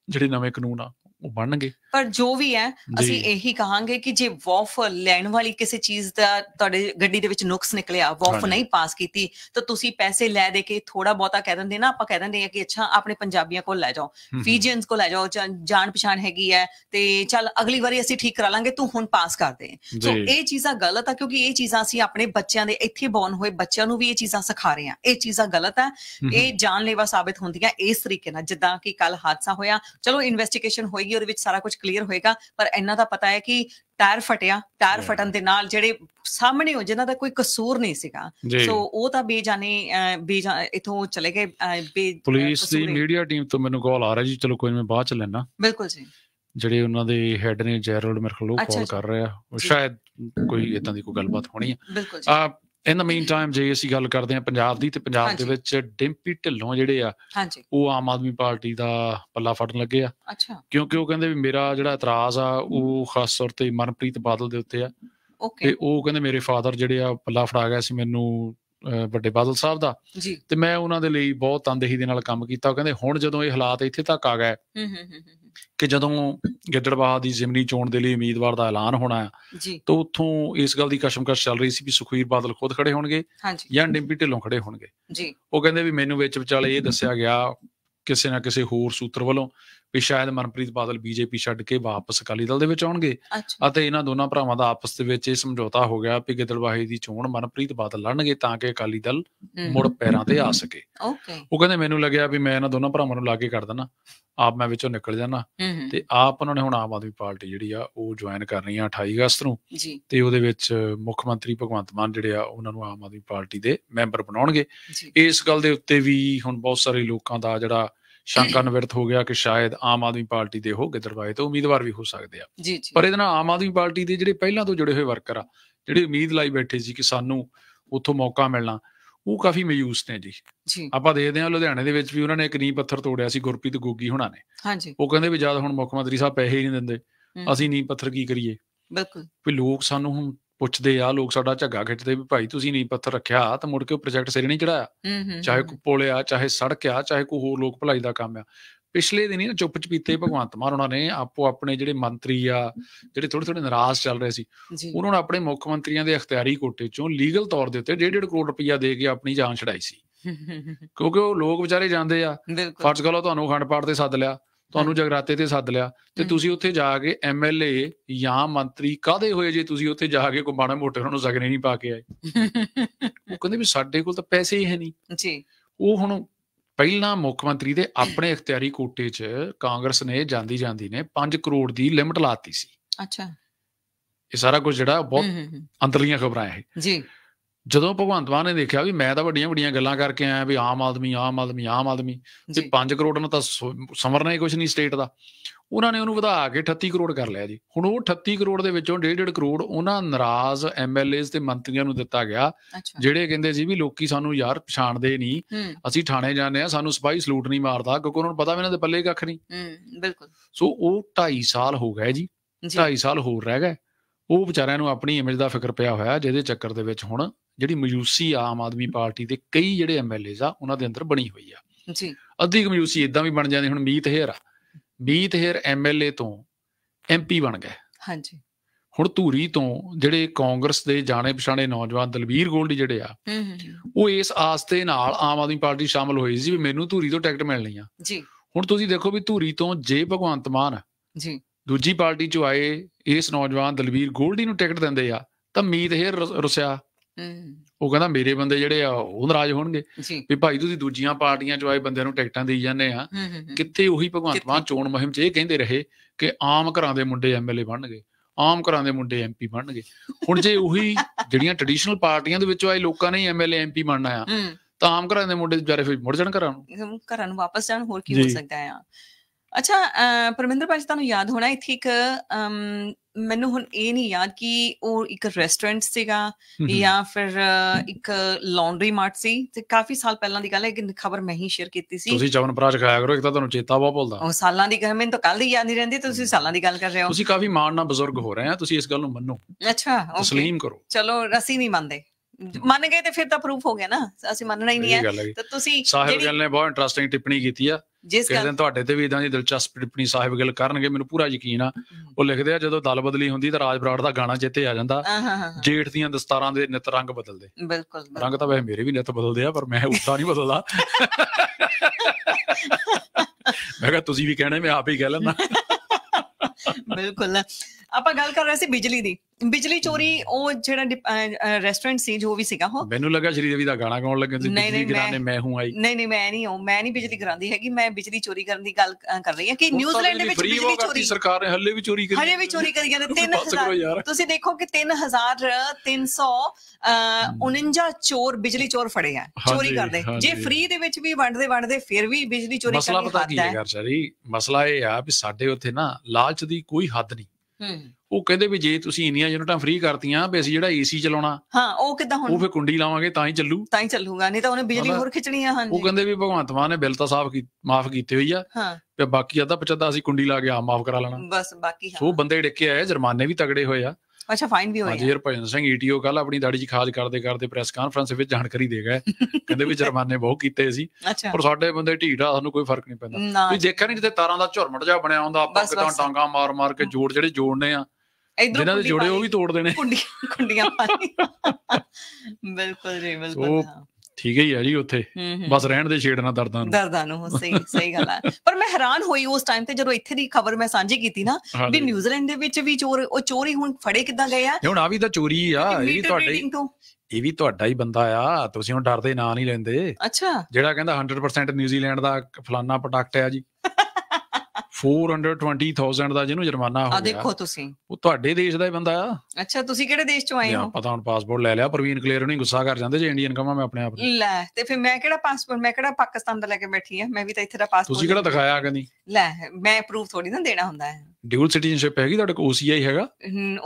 ਜਿਹੜੇ ਨਵੇਂ ਕਾਨੂੰਨ ਆ ਉਹ ਬਣਨਗੇ ਪਰ ਜੋ ਵੀ ਹੈ ਅਸੀਂ ਇਹੀ ਕਹਾਂਗੇ ਕਿ ਜੇ ਵਾਫ ਲੈਣ ਵਾਲੀ ਕਿਸੇ ਚੀਜ਼ ਦਾ ਤੁਹਾਡੇ ਗੱਡੀ ਦੇ ਵਿੱਚ ਨੁਕਸ ਨਿਕਲਿਆ ਵਾਫ ਨਹੀਂ ਪਾਸ ਕੀਤੀ ਤਾਂ ਤੁਸੀਂ ਪੈਸੇ ਲੈ ਦੇ ਕੇ ਥੋੜਾ ਬਹੁਤਾ ਕਹਿ ਦਿੰਦੇ ਨਾ ਆਪਾਂ ਕਹਿ ਦਿੰਦੇ ਆ ਕਿ ਅੱਛਾ ਆਪਣੇ ਪੰਜਾਬੀਆਂ ਕੋਲ ਲੈ ਜਾਓ ਫੀਜੀਅਨਸ ਕੋਲ ਲੈ ਜਾਓ ਜਾਣ ਪਛਾਣ ਹੈਗੀ ਹੈ ਤੇ ਚੱਲ ਅਗਲੀ ਵਾਰੀ ਅਸੀਂ ਠੀਕ ਕਰਾ ਲਾਂਗੇ ਤੂੰ ਹੁਣ ਪਾਸ ਕਰ ਦੇ ਸੋ ਇਹ ਚੀਜ਼ਾਂ ਗਲਤ ਆ ਕਿਉਂਕਿ ਇਹ ਚੀਜ਼ਾਂ ਅਸੀਂ ਆਪਣੇ ਬੱਚਿਆਂ ਦੇ ਇੱਥੇ ਬੌਨ ਹੋਏ ਬੱਚਿਆਂ ਨੂੰ ਵੀ ਇਹ ਚੀਜ਼ਾਂ ਸਿਖਾ ਰਹੇ ਆ ਇਹ ਚੀਜ਼ਾਂ ਗਲਤ ਆ ਇਹ ਜਾਨਲੇਵਾ ਸਾਬਿਤ ਹੁੰਦੀਆਂ ਇਸ ਤਰੀਕੇ ਨਾਲ ਜਿੱਦਾਂ ਕਿ ਕੱਲ ਹਾਦਸਾ ਹੋਇਆ ਚਲੋ ਇਨਵੈਸਟੀਗੇਸ਼ਨ ਹੋਈ ਹੋਏਗੀ ਉਹਦੇ ਵਿੱਚ ਸਾਰਾ ਕੁਝ ਕਲੀਅਰ ਹੋਏਗਾ ਪਰ ਇਹਨਾਂ ਦਾ ਪਤਾ ਹੈ ਕਿ ਟਾਇਰ ਫਟਿਆ ਟਾਇਰ ਫਟਣ ਦੇ ਨਾਲ ਜਿਹੜੇ ਸਾਹਮਣੇ ਹੋ ਜਿਨ੍ਹਾਂ ਦਾ ਕੋਈ ਕਸੂਰ ਨਹੀਂ ਸੀਗਾ ਸੋ ਉਹ ਤਾਂ ਬੇਜਾਨੇ ਬੇਜਾ ਇਥੋਂ ਚਲੇ ਗਏ ਪੁਲਿਸ ਦੀ ਮੀਡੀਆ ਟੀਮ ਤੋਂ ਮੈਨੂੰ ਕਾਲ ਆ ਰਿਹਾ ਜੀ ਚਲੋ ਕੋਈ ਮੈਂ ਬਾਅਦ ਚ ਲੈਣਾ ਬਿਲਕੁਲ ਜੀ ਜਿਹੜੇ ਉਹਨਾਂ ਦੇ ਹੈੱਡ ਨੇ ਜੈਰਲਡ ਮਰਖਲੋ ਕਾਲ ਕਰ ਰਿਹਾ ਉਹ ਸ਼ਾਇਦ ਕੋਈ ਇਦਾਂ ਦੀ ਕੋਈ ਗੱਲਬਾਤ ਹੋਣੀ ਆ ਇਨ ਦਾ ਮੀਨ ਟਾਈਮ ਜੇ ਅਸੀਂ ਗੱਲ ਕਰਦੇ ਹਾਂ ਪੰਜਾਬ ਦੀ ਤੇ ਪੰਜਾਬ ਦੇ ਵਿੱਚ ਡਿੰਪੀ ਢਿੱਲੋਂ ਜਿਹੜੇ ਆ ਉਹ ਆਮ ਆਦਮੀ ਪਾਰਟੀ ਦਾ ਪੱਲਾ ਫੜਨ ਲੱਗੇ ਆ ਅੱਛਾ ਕਿਉਂਕਿ ਉਹ ਕਹਿੰਦੇ ਵੀ ਮੇਰਾ ਜਿਹੜਾ ਇਤਰਾਜ਼ ਆ ਉਹ ਖਾਸ ਤੌਰ ਤੇ ਮਨਪ੍ਰੀਤ ਬਾਦਲ ਦੇ ਉੱਤੇ ਆ ਓਕੇ ਤੇ ਉਹ ਕਹਿੰਦੇ ਮੇਰੇ ਫਾਦਰ ਜਿਹੜੇ ਆ ਪੱਲਾ ਫੜਾ ਗਿਆ ਸੀ ਮੈਨੂੰ ਵੱਡੇ ਬਾਦਲ ਸਾਹਿਬ ਦਾ ਤੇ ਮੈਂ ਉਹਨਾਂ ਦੇ ਲਈ ਬਹੁਤ ਤੰਦੇਹੀ ਦੇ ਨਾਲ ਕੰਮ ਕੀਤਾ ਉਹ ਕਹਿੰਦੇ ਹੁਣ ਜਦੋਂ ਇਹ ਹਾਲਾਤ ਇੱਥੇ ਤੱਕ ਆ ਗਏ ਕਿ ਜਦੋਂ ਗਿੱਦੜਬਾਹ ਦੀ ਜ਼ਿਮਨੀ ਚੋਣ ਦੇ ਲਈ ਉਮੀਦਵਾਰ ਦਾ ਐਲਾਨ ਹੋਣਾ ਹੈ ਤਾਂ ਉੱਥੋਂ ਇਸ ਗੱਲ ਦੀ ਕਸ਼ਮਕਸ਼ ਚੱਲ ਰਹੀ ਸੀ ਵੀ ਸੁਖਵੀਰ ਬਾਦਲ ਖੁਦ ਖੜੇ ਹੋਣਗੇ ਜਾਂ ਡਿੰਪੀ ਢਿੱਲੋਂ ਖੜੇ ਹੋਣਗੇ ਜੀ ਉਹ ਕਹਿੰਦੇ ਵੀ ਮੈਨੂੰ ਵਿੱਚ ਵਿਚਾਲੇ ਇਹ ਦੱਸਿਆ ਗਿਆ ਕਿਸੇ ਨਾ ਕਿਸੇ ਹੋਰ ਸੂਤਰ ਵੱਲੋਂ ਵੀ ਸ਼ਾਇਦ ਮਨਪ੍ਰੀਤ ਬਾਦਲ ਬੀਜੇਪੀ ਛੱਡ ਕੇ ਵਾਪਸ ਅਕਾਲੀ ਦਲ ਦੇ ਵਿੱਚ ਆਉਣਗੇ ਅਤੇ ਇਹਨਾਂ ਦੋਨਾਂ ਭਰਾਵਾਂ ਦਾ ਆਪਸ ਦੇ ਵਿੱਚ ਇਹ ਸਮਝੌਤਾ ਹੋ ਗਿਆ ਕਿ ਗਿੱਦੜਵਾਹੀ ਦੀ ਚੋਣ ਮਨਪ੍ਰੀਤ ਬਾਦਲ ਲੜਨਗੇ ਤਾਂ ਕਿ ਅਕਾਲੀ ਦਲ ਮੁੜ ਪੈਰਾਂ ਤੇ ਆ ਸਕੇ ਉਹ ਕਹਿੰਦੇ ਮੈਨੂੰ ਲੱਗਿਆ ਵੀ ਮੈਂ ਇਹਨਾਂ ਦੋਨਾਂ ਭਰਾਵਾਂ ਨੂੰ ਲਾਗੇ ਕਰ ਦਣਾ ਆਪ ਮੈਂ ਵਿੱਚੋਂ ਨਿਕਲ ਜਾਣਾ ਤੇ ਆਪ ਉਹਨਾਂ ਨੇ ਹੁਣ ਆਮ ਆਦਮੀ ਪਾਰਟੀ ਜਿਹੜੀ ਆ ਉਹ ਜੁਆਇਨ ਕਰਨੀ ਆ 28 ਅਗਸਤ ਨੂੰ ਤੇ ਉਹਦੇ ਵਿੱਚ ਮੁੱਖ ਮੰਤਰੀ ਭਗਵੰਤ ਮਾਨ ਜਿਹੜੇ ਆ ਉਹਨਾਂ ਨੂੰ ਆਮ ਆਦਮੀ ਪਾਰਟੀ ਦੇ ਮੈਂਬਰ ਬਣਾਉਣਗੇ ਇਸ ਗੱਲ ਦੇ ਉੱਤੇ ਵੀ ਹੁਣ ਬਹੁਤ ਸਾਰੇ ਲੋਕਾਂ ਦਾ ਜਿਹੜਾ ਸ਼ੰਕਾ ਨਿਵਰਤ ਹੋ ਗਿਆ ਕਿ ਸ਼ਾਇਦ ਆਮ ਆਦਮੀ ਪਾਰਟੀ ਦੇ ਉਹ ਗਿੱਦੜਵਾਏ ਤੋਂ ਉਮੀਦਵਾਰ ਵੀ ਹੋ ਸਕਦੇ ਆ ਪਰ ਇਹਦੇ ਨਾਲ ਆਮ ਆਦਮੀ ਪਾਰਟੀ ਦੇ ਜਿਹੜੇ ਪਹਿਲਾਂ ਤੋਂ ਜੁੜੇ ਹੋਏ ਵਰਕਰ ਆ ਜਿਹੜੇ ਉਮੀਦ ਲਾਈ ਬੈਠੇ ਸੀ ਕਿ ਸਾਨੂੰ ਉੱਥੋਂ ਮੌਕਾ ਮਿਲਣਾ ਉਹ ਕਾਫੀ ਮਯੂਸ ਨੇ ਜੀ ਆਪਾਂ ਦੇਖਦੇ ਹਾਂ ਲੁਧਿਆਣੇ ਦੇ ਵਿੱਚ ਵੀ ਉਹਨਾਂ ਨੇ ਇੱਕ ਨੀਂ ਪੱਥਰ ਤੋੜਿਆ ਸੀ ਗੁਰਪ੍ਰੀਤ ਗੋਗੀ ਹੁਣਾਂ ਨੇ ਹਾਂਜੀ ਉਹ ਕਹਿੰਦੇ ਵੀ ਜਦ ਹੁਣ ਮੁੱਖ ਮੰਤਰੀ ਸਾਹਿਬ ਪੈਸੇ ਹੀ ਨਹੀਂ ਦਿੰਦੇ ਅਸੀਂ ਨੀਂ ਪੱਥਰ ਕੀ ਕਰੀਏ ਬਿਲਕੁਲ ਵੀ ਲੋਕ ਸਾਨੂੰ ਹੁਣ ਪੁੱਛਦੇ ਆ ਲੋਕ ਸਾਡਾ ਝੱਗਾ ਖਿੱਚਦੇ ਵੀ ਭਾਈ ਤੁਸੀਂ ਨਹੀਂ ਪੱਥਰ ਰੱਖਿਆ ਤਾਂ ਮੁੜ ਕੇ ਉਹ ਪ੍ਰੋਜੈਕਟ ਸਿਰੇ ਨਹੀਂ ਚੜਾਇਆ ਚਾਹੇ ਕੋ ਪੋਲੇ ਆ ਚਾਹੇ ਸੜਕ ਆ ਚਾਹੇ ਕੋ ਹੋਰ ਲੋਕ ਭਲਾਈ ਦਾ ਕੰਮ ਆ ਪਿਛਲੇ ਦਿਨੀ ਨਾ ਚੁੱਪ ਚਪੀਤੇ ਭਗਵੰਤ ਮਾਨ ਉਹਨਾਂ ਨੇ ਆਪੋ ਆਪਣੇ ਜਿਹੜੇ ਮੰਤਰੀ ਆ ਜਿਹੜੇ ਥੋੜੇ ਥੋੜੇ ਨਾਰਾਜ਼ ਚੱਲ ਰਹੇ ਸੀ ਉਹਨਾਂ ਨੇ ਆਪਣੇ ਮੁੱਖ ਮੰਤਰੀਆਂ ਦੇ ਅਖਤਿਆਰੀ ਕੋਟੇ ਚੋਂ ਲੀਗਲ ਤੌਰ ਦੇ ਉੱਤੇ 1.5 ਕਰੋੜ ਰੁਪਈਆ ਦੇ ਕੇ ਆਪਣੀ ਜਾਨ ਛਡਾਈ ਸੀ ਕਿਉਂਕਿ ਉਹ ਲੋਕ ਵਿਚਾਰੇ ਜਾਂਦੇ ਆ ਫਰਜ਼ ਕਰੋ ਤੁਹਾਨੂੰ ਖੰਡ ਪਾੜ ਤੇ ਸੱਦ ਲਿਆ ਤੁਹਾਨੂੰ ਜਗਰਾਤੇ ਤੇ ਸੱਦ ਲਿਆ ਤੇ ਤੁਸੀਂ ਉੱਥੇ ਜਾ ਕੇ ਐਮਐਲਏ ਜਾਂ ਮੰਤਰੀ ਕਾਦੇ ਹੋਏ ਜੇ ਤੁਸੀਂ ਉੱਥੇ ਜਾ ਕੇ ਕੋ ਬਾਣਾ ਮੋਟੇ ਉਹਨਾਂ ਨੂੰ ਸਗਨੇ ਨਹੀਂ ਪਾ ਕੇ ਆਏ ਉਹ ਕਹਿੰਦੇ ਵੀ ਸਾਡੇ ਕੋਲ ਤਾਂ ਪੈਸੇ ਹੀ ਹੈ ਨਹੀਂ ਜੀ ਉਹ ਹੁਣ ਪਹਿਲਾਂ ਮੁੱਖ ਮੰਤਰੀ ਦੇ ਆਪਣੇ ਇਖਤਿਆਰੀ ਕੋਟੇ 'ਚ ਕਾਂਗਰਸ ਨੇ ਜਾਂਦੀ ਜਾਂਦੀ ਨੇ 5 ਕਰੋੜ ਦੀ ਲਿਮਟ ਲਾਤੀ ਸੀ ਅੱਛਾ ਇਹ ਸਾਰਾ ਕੁਝ ਜਿਹੜਾ ਬਹੁਤ ਅੰਦਰਲੀਆਂ ਖਬਰਾਂ ਹੈ ਜੀ ਜਦੋਂ ਭਗਵੰਤ ਮਾਨ ਨੇ ਦੇਖਿਆ ਵੀ ਮੈਂ ਤਾਂ ਵੱਡੀਆਂ ਵੱਡੀਆਂ ਗੱਲਾਂ ਕਰਕੇ ਆਇਆ ਵੀ ਆਮ ਆਦਮੀ ਆਮ ਆਦਮੀ ਆਮ ਆਦਮੀ ਤੇ 5 ਕਰੋੜ ਨਾਲ ਤਾਂ ਸਮਰਨਾ ਹੀ ਕੁਝ ਨਹੀਂ ਸਟੇਟ ਦਾ ਉਹਨਾਂ ਨੇ ਉਹਨੂੰ ਵਧਾ ਕੇ 38 ਕਰੋੜ ਕਰ ਲਿਆ ਜੀ ਹੁਣ ਉਹ 38 ਕਰੋੜ ਦੇ ਵਿੱਚੋਂ 1.5 ਕਰੋੜ ਉਹਨਾਂ ਨਾਰਾਜ਼ ਐਮਐਲਏਸ ਤੇ ਮੰਤਰੀਆਂ ਨੂੰ ਦਿੱਤਾ ਗਿਆ ਜਿਹੜੇ ਕਹਿੰਦੇ ਸੀ ਵੀ ਲੋਕੀ ਸਾਨੂੰ ਯਾਰ ਪਛਾਣਦੇ ਨਹੀਂ ਅਸੀਂ ਥਾਣੇ ਜਾਂਦੇ ਆ ਸਾਨੂੰ ਸਪਾਈ ਸਲੂਟ ਨਹੀਂ ਮਾਰਦਾ ਕਿਉਂਕਿ ਉਹਨਾਂ ਨੂੰ ਪਤਾ ਵੀ ਇਹਨਾਂ ਦੇ ਪੱਲੇ ਕੱਖ ਨਹੀਂ ਹੂੰ ਬਿਲਕੁਲ ਸੋ ਉਹ 2.5 ਸਾਲ ਹੋ ਗਏ ਜੀ 2.5 ਸਾਲ ਹੋਰ ਰਹਿ ਗਏ ਉਹ ਵਿਚਾਰਿਆਂ ਨੂੰ ਆਪਣੀ ਇਮੇਜ ਦਾ ਫਿਕਰ ਪਿਆ ਹੋਇਆ ਜਿਹਦੇ ਚੱਕਰ ਦੇ ਵਿੱਚ ਹੁਣ ਜਿਹੜੀ ਮਯੂਸੀ ਆਮ ਆਦਮੀ ਪਾਰਟੀ ਦੇ ਕਈ ਜਿਹੜੇ ਐਮਐਲਏਸ ਆ ਉਹਨਾਂ ਦੇ ਅੰਦਰ ਬਣੀ ਹੋਈ ਆ ਜੀ ਅੱਧੀ ਮਯੂਸੀ ਇਦਾਂ ਵੀ ਬਣ ਜਾਂਦੀ ਹੁਣ ਮੀਤ ਹੇਰ ਆ ਮੀਤ ਹੇਰ ਐਮਐਲਏ ਤੋਂ ਐਮਪੀ ਬਣ ਗਏ ਹਾਂਜੀ ਹੁਣ ਧੂਰੀ ਤੋਂ ਜਿਹੜੇ ਕਾਂਗਰਸ ਦੇ ਜਾਣੇ ਪਛਾਣੇ ਨੌਜਵਾਨ ਦਲਬੀਰ ਗੋਲਡੀ ਜਿਹੜੇ ਆ ਉਹ ਇਸ ਆਸ ਤੇ ਨਾਲ ਆਮ ਆਦਮੀ ਪਾਰਟੀ ਸ਼ਾਮਲ ਹੋਈ ਸੀ ਵੀ ਮੈਨੂੰ ਧੂਰੀ ਤੋਂ ਟਿਕਟ ਮਿਲਣੀ ਆ ਜੀ ਹੁਣ ਤੁਸੀਂ ਦੇਖੋ ਵੀ ਧੂਰੀ ਤੋਂ ਜੇ ਭਗਵੰਤ ਮਾਨ ਜੀ ਦੂਜੀ ਪਾਰਟੀ ਚੋਂ ਆਏ ਇਸ ਨੌਜਵਾਨ ਦਲਬੀਰ ਗੋਲਡੀ ਨੂੰ ਟਿਕਟ ਦਿੰਦੇ ਆ ਤਾਂ ਮੀਤ ਹੇਰ ਰੁਸਿਆ ਉਹ ਕਹਿੰਦਾ ਮੇਰੇ ਬੰਦੇ ਜਿਹੜੇ ਆ ਉਹ ਨਾਰਾਜ਼ ਹੋਣਗੇ ਵੀ ਭਾਈ ਤੁਸੀਂ ਦੂਜੀਆਂ ਪਾਰਟੀਆਂ ਚੋਂ ਆਏ ਬੰਦਿਆਂ ਨੂੰ ਟਿਕਟਾਂ ਦੇਈ ਜਾਂਦੇ ਆ ਕਿੱਥੇ ਉਹੀ ਭਗਵੰਤ ਮਾਨ ਚੋਣ ਮੁਹਿੰਮ 'ਚ ਇਹ ਕਹਿੰਦੇ ਰਹੇ ਕਿ ਆਮ ਘਰਾਂ ਦੇ ਮੁੰਡੇ ਐਮਐਲਏ ਬਣਨਗੇ ਆਮ ਘਰਾਂ ਦੇ ਮੁੰਡੇ ਐਮਪੀ ਬਣਨਗੇ ਹੁਣ ਜੇ ਉਹੀ ਜਿਹੜੀਆਂ ਟ੍ਰੈਡੀਸ਼ਨਲ ਪਾਰਟੀਆਂ ਦੇ ਵਿੱਚੋਂ ਆਏ ਲੋਕਾਂ ਨੇ ਐਮਐਲਏ ਐਮਪੀ ਬਣਨਾ ਆ ਤਾਂ ਆਮ ਘਰਾਂ ਦੇ ਮੁੰਡੇ ਵਿਚਾਰੇ ਫਿਰ ਮੁੜ ਜਾਣ ਘਰਾਂ ਨੂੰ ਘਰਾਂ ਨੂੰ ਵਾਪਸ ਜਾਣ ਹੋਰ ਕੀ ਹੋ ਸਕਦਾ ਆ ਅੱਛਾ ਪਰਮਿੰਦਰ ਭਾਈ ਤੁਹਾਨੂੰ ਯਾਦ ਹੋਣਾ ਇੱਥੇ ਇੱਕ ਮੈਨੂੰ ਹੁਣ ਇਹ ਨਹੀਂ ਯਾਦ ਕਿ ਉਹ ਇੱਕ ਰੈਸਟੋਰੈਂਟ ਸੀਗਾ ਜਾਂ ਫਿਰ ਇੱਕ ਲੌਂਡਰੀ ਮਾਰਟ ਸੀ ਤੇ ਕਾਫੀ ਸਾਲ ਪਹਿਲਾਂ ਦੀ ਗੱਲ ਹੈ ਕਿ ਖਬਰ ਮੈਂ ਹੀ ਸ਼ੇਅਰ ਕੀਤੀ ਸੀ ਤੁਸੀਂ ਚਵਨ ਪ੍ਰਾਜ ਖਾਇਆ ਕਰੋ ਇੱਕ ਤਾਂ ਤੁਹਾਨੂੰ ਚੇਤਾ ਬਹੁਤ ਭੁੱਲਦਾ ਉਹ ਸਾਲਾਂ ਦੀ ਗੱਲ ਮੈਨੂੰ ਤਾਂ ਕੱਲ ਦੀ ਯਾਦ ਨਹੀਂ ਰਹਿੰਦੀ ਤੁਸੀਂ ਸਾਲਾਂ ਦੀ ਗੱਲ ਕਰ ਰਹੇ ਹੋ ਤੁਸੀਂ ਕਾਫੀ ਮਾਨ ਨਾਲ ਬਜ਼ੁਰਗ ਹੋ ਰਹੇ ਆ ਤੁਸੀਂ ਇਸ ਗੱਲ ਨੂੰ ਮੰਨੋ ਅੱਛਾ ਤਸਲੀਮ ਕਰੋ ਚਲੋ ਅਸੀਂ ਨਹੀਂ ਮੰਨਦੇ ਮੰਨ ਗਏ ਤੇ ਫਿਰ ਤਾਂ ਪ੍ਰੂਫ ਹੋ ਗਿਆ ਨਾ ਅਸੀਂ ਮੰਨਣਾ ਹੀ ਨਹੀਂ ਹੈ ਤਾਂ ਤੁਸੀਂ ਸਾਹਿਬ ਗੱਲ ਨੇ ਬਹੁਤ ਇੰਟਰਸਟਿੰਗ ਟਿੱਪਣੀ ਕੀਤੀ ਆ ਜਿਸ ਦਿਨ ਤੁਹਾਡੇ ਤੇ ਵੀ ਇਦਾਂ ਦੀ ਦਿਲਚਸਪ ਟਿੱਪਣੀ ਸਾਹਿਬ ਗੱਲ ਕਰਨਗੇ ਮੈਨੂੰ ਪੂਰਾ ਯਕੀਨ ਆ ਉਹ ਲਿਖਦੇ ਆ ਜਦੋਂ ਦਲ ਬਦਲੀ ਹੁੰਦੀ ਤਾਂ ਰਾਜ ਬਰਾੜ ਦਾ ਗਾਣਾ ਚੇਤੇ ਆ ਜਾਂਦਾ ਜੇਠ ਦੀਆਂ ਦਸਤਾਰਾਂ ਦੇ ਨਿਤ ਰੰਗ ਬਦਲਦੇ ਬਿਲਕੁਲ ਰੰਗ ਤਾਂ ਵੈਸੇ ਮੇਰੇ ਵੀ ਨਿਤ ਬਦਲਦੇ ਆ ਪਰ ਮੈਂ ਉੱਤਾ ਨਹੀਂ ਬਦਲਦਾ ਮੈਂ ਕਿਹਾ ਤੁਸੀਂ ਵੀ ਕਹਿਣਾ ਮੈਂ ਆਪ ਹੀ ਕਹਿ ਲੈਣਾ ਬਿਲਕੁਲ ਆਪਾਂ ਗੱਲ ਕਰ ਰਹੇ ਸੀ ਬਿਜਲੀ ਦੀ ਬਿਜਲੀ ਚੋਰੀ ਉਹ ਜਿਹੜਾ ਰੈਸਟੋਰੈਂਟ ਸੀ ਜੋ ਵੀ ਸੀਗਾ ਉਹ ਮੈਨੂੰ ਲੱਗਾ ਸ਼੍ਰੀ ਦੇਵੀ ਦਾ ਗਾਣਾ ਗਾਉਣ ਲੱਗੇ ਸੀ ਬਿਜਲੀ ਗਰਾਨੇ ਮੈਂ ਹੂੰ ਆਈ ਨਹੀਂ ਨਹੀਂ ਮੈਂ ਨਹੀਂ ਹਾਂ ਮੈਂ ਨਹੀਂ ਬਿਜਲੀ ਗਰਾਉਂਦੀ ਹੈਗੀ ਮੈਂ ਬਿਜਲੀ ਚੋਰੀ ਕਰਨ ਦੀ ਗੱਲ ਕਰ ਰਹੀ ਹਾਂ ਕਿ ਨਿਊਜ਼ੀਲੈਂਡ ਦੇ ਵਿੱਚ ਬਿਜਲੀ ਚੋਰੀ ਸਰਕਾਰ ਨੇ ਹੱਲੇ ਵੀ ਚੋਰੀ ਕਰੀ ਹੱਲੇ ਵੀ ਚੋਰੀ ਕਰੀ ਜਾਂਦੇ 3000 ਤੁਸੀਂ ਦੇਖੋ ਕਿ 3349 ਚੋਰ ਬਿਜਲੀ ਚੋਰ ਫੜੇ ਆ ਚੋਰੀ ਕਰਦੇ ਜੇ ਫ੍ਰੀ ਦੇ ਵਿੱਚ ਵੀ ਵੰਡਦੇ ਵੰਡਦੇ ਫਿਰ ਵੀ ਬਿਜਲੀ ਚੋਰੀ ਕਰਨੀ ਹੱਦ ਹੈ ਮਸਲਾ ਪਤਾ ਕੀ ਹੈ ਯਾਰ ਸ਼ਰੀ ਮਸਲਾ ਇਹ ਆ ਵੀ ਸਾਡੇ ਉੱਥੇ ਨਾ ਲਾਲਚ ਦੀ ਕੋਈ ਹੱਦ ਨਹੀਂ ਉਹ ਕਹਿੰਦੇ ਵੀ ਜੇ ਤੁਸੀਂ ਇੰਨੀਆਂ ਯੂਨਿਟਾਂ ਫ੍ਰੀ ਕਰਤੀਆਂ ਵੀ ਅਸੀਂ ਜਿਹੜਾ ਏਸੀ ਚਲਾਉਣਾ ਹਾਂ ਉਹ ਕਿਦਾਂ ਹੁਣ ਉਹ ਫੇ ਕੁੰਡੀ ਲਾਵਾਂਗੇ ਤਾਂ ਹੀ ਚੱਲੂ ਤਾਂ ਹੀ ਚੱਲੂਗਾ ਨਹੀਂ ਤਾਂ ਉਹਨੇ ਬਿਜਲੀ ਹੋਰ ਖਿੱਚਣੀ ਆ ਹਾਂਜੀ ਉਹ ਕਹਿੰਦੇ ਵੀ ਭਗਵੰਤ ਮਾਨ ਨੇ ਬਿੱਲ ਤਾਂ ਸਾਫ਼ ਕੀ ਮਾਫ ਕੀਤੇ ਹੋਈ ਆ ਹਾਂ ਤੇ ਬਾਕੀ ਅੱਧਾ ਪਚੱਦਾ ਅਸੀਂ ਕੁੰਡੀ ਲਾ ਕੇ ਆ ਮਾਫ ਕਰਾ ਲੈਣਾ ਬਸ ਬਾਕੀ ਹਾਂ ਉਹ ਬੰਦੇ ਡਿੱਕੇ ਆਏ ਜੁਰਮਾਨੇ ਵੀ ਤਗੜੇ ਹੋਏ ਆ ਅੱਛਾ ਫਾਈਨ ਵੀ ਹੋਇਆ ਹਾਂਜੀ ਹਰਭਜਨ ਸਿੰਘ ਈਟੀਓ e ਕੱਲ ਆਪਣੀ ਦਾੜੀ 'ਚ ਖਾਜ ਕਰਦੇ ਕਰਦੇ ਪ੍ਰੈਸ ਕਾਨਫਰੰਸ ਵਿੱਚ ਜਾਣਕਾਰੀ ਦੇ ਗਏ ਕਹਿੰਦੇ ਵੀ ਜੁਰਮਾਨੇ ਬਹੁਤ ਕੀਤੇ ਸੀ ਪਰ ਸਾਡੇ ਬੰਦੇ ਢੀਠਾ ਸਾਨੂੰ ਕੋਈ ਫਰਕ ਨਹੀਂ ਪੈਂਦਾ ਵੀ ਦੇਖਿਆ ਨਹੀਂ ਜਿੱਤੇ ਤਾਰਾਂ ਦਾ ਝੁਰਮਟ ਜਾ ਬਣਿਆ ਹੁੰਦਾ ਆਪਾਂ ਕਿਦਾਂ ਟਾਂਗਾ ਮਾਰ ਮਾਰ ਕੇ ਜੋੜ ਜਿਹੜੇ ਜੋੜਨੇ ਆ ਇਹਨਾਂ ਦੇ ਜੋੜੇ ਉਹ ਵੀ ਤੋੜ ਦੇਣੇ ਕੁੰਡੀਆਂ ਕੁੰਡੀਆਂ ਪਾਣੀ ਬਿਲਕੁਲ ਜੀ ਬਿਲਕੁਲ ਠੀਕ ਹੀ ਹੈ ਜੀ ਉੱਥੇ ਬਸ ਰਹਿਣ ਦੇ ਛੇੜਨਾ ਦਰਦਾਂ ਨੂੰ ਦਰਦਾਂ ਨੂੰ ਸਹੀ ਸਹੀ ਗੱਲ ਹੈ ਪਰ ਮੈਂ ਹੈਰਾਨ ਹੋਈ ਉਸ ਟਾਈਮ ਤੇ ਜਦੋਂ ਇੱਥੇ ਦੀ ਖਬਰ ਮੈਂ ਸਾਂਝੀ ਕੀਤੀ ਨਾ ਵੀ ਨਿਊਜ਼ੀਲੈਂਡ ਦੇ ਵਿੱਚ ਵੀ ਚੋਰ ਉਹ ਚੋਰੀ ਹੁਣ ਫੜੇ ਕਿੱਦਾਂ ਗਏ ਆ ਹੁਣ ਆ ਵੀ ਤਾਂ ਚੋਰੀ ਆ ਇਹ ਵੀ ਤੁਹਾਡੇ ਇਹ ਵੀ ਤੁਹਾਡਾ ਹੀ ਬੰਦਾ ਆ ਤੁਸੀਂ ਹੁਣ ਡਰਦੇ ਨਾਂ ਨਹੀਂ ਲੈਂਦੇ ਅੱਛਾ ਜਿਹੜਾ ਕਹਿੰਦਾ 100% ਨਿਊਜ਼ੀਲੈਂਡ ਦਾ ਫਲਾਨਾ ਪ੍ਰੋਡਕਟ ਆ ਜੀ 420000 ਦਾ ਜਿਹਨੂੰ ਜੁਰਮਾਨਾ ਹੋ ਗਿਆ ਆ ਦੇਖੋ ਤੁਸੀਂ ਉਹ ਤੁਹਾਡੇ ਦੇਸ਼ ਦਾ ਹੀ ਬੰਦਾ ਆ ਅੱਛਾ ਤੁਸੀਂ ਕਿਹੜੇ ਦੇਸ਼ ਚੋਂ ਆਏ ਹੋ ਪਤਾ ਹੁਣ ਪਾਸਪੋਰਟ ਲੈ ਲਿਆ ਪ੍ਰਵੀਨ ਕਲੀਅਰ ਨਹੀਂ ਗੁੱਸਾ ਕਰ ਜਾਂਦੇ ਜੇ ਇੰਡੀਅਨ ਕਮਾ ਮੈਂ ਆਪਣੇ ਆਪ ਨੂੰ ਲੈ ਤੇ ਫਿਰ ਮੈਂ ਕਿਹੜਾ ਪਾਸਪੋਰਟ ਮੈਂ ਕਿਹੜਾ ਪਾਕਿਸਤਾਨ ਦਾ ਲੈ ਕੇ ਬੈਠੀ ਆ ਮੈਂ ਵੀ ਤਾਂ ਇੱਥੇ ਦਾ ਪਾਸਪੋਰਟ ਤੁਸੀਂ ਕਿਹੜਾ ਦਿਖਾਇਆ ਕਹਿੰਦੀ ਲੈ ਮੈਂ ਪ੍ਰੂਫ ਥੋੜੀ ਨਾ ਦੇਣਾ ਹੁੰਦਾ ਹੈ ਡਿਊਲ ਸਿਟੀਜ਼ਨਸ਼ਿਪ ਹੈਗੀ ਤੁਹਾਡੇ ਕੋਲ ਓਸੀਆਈ ਹੈਗਾ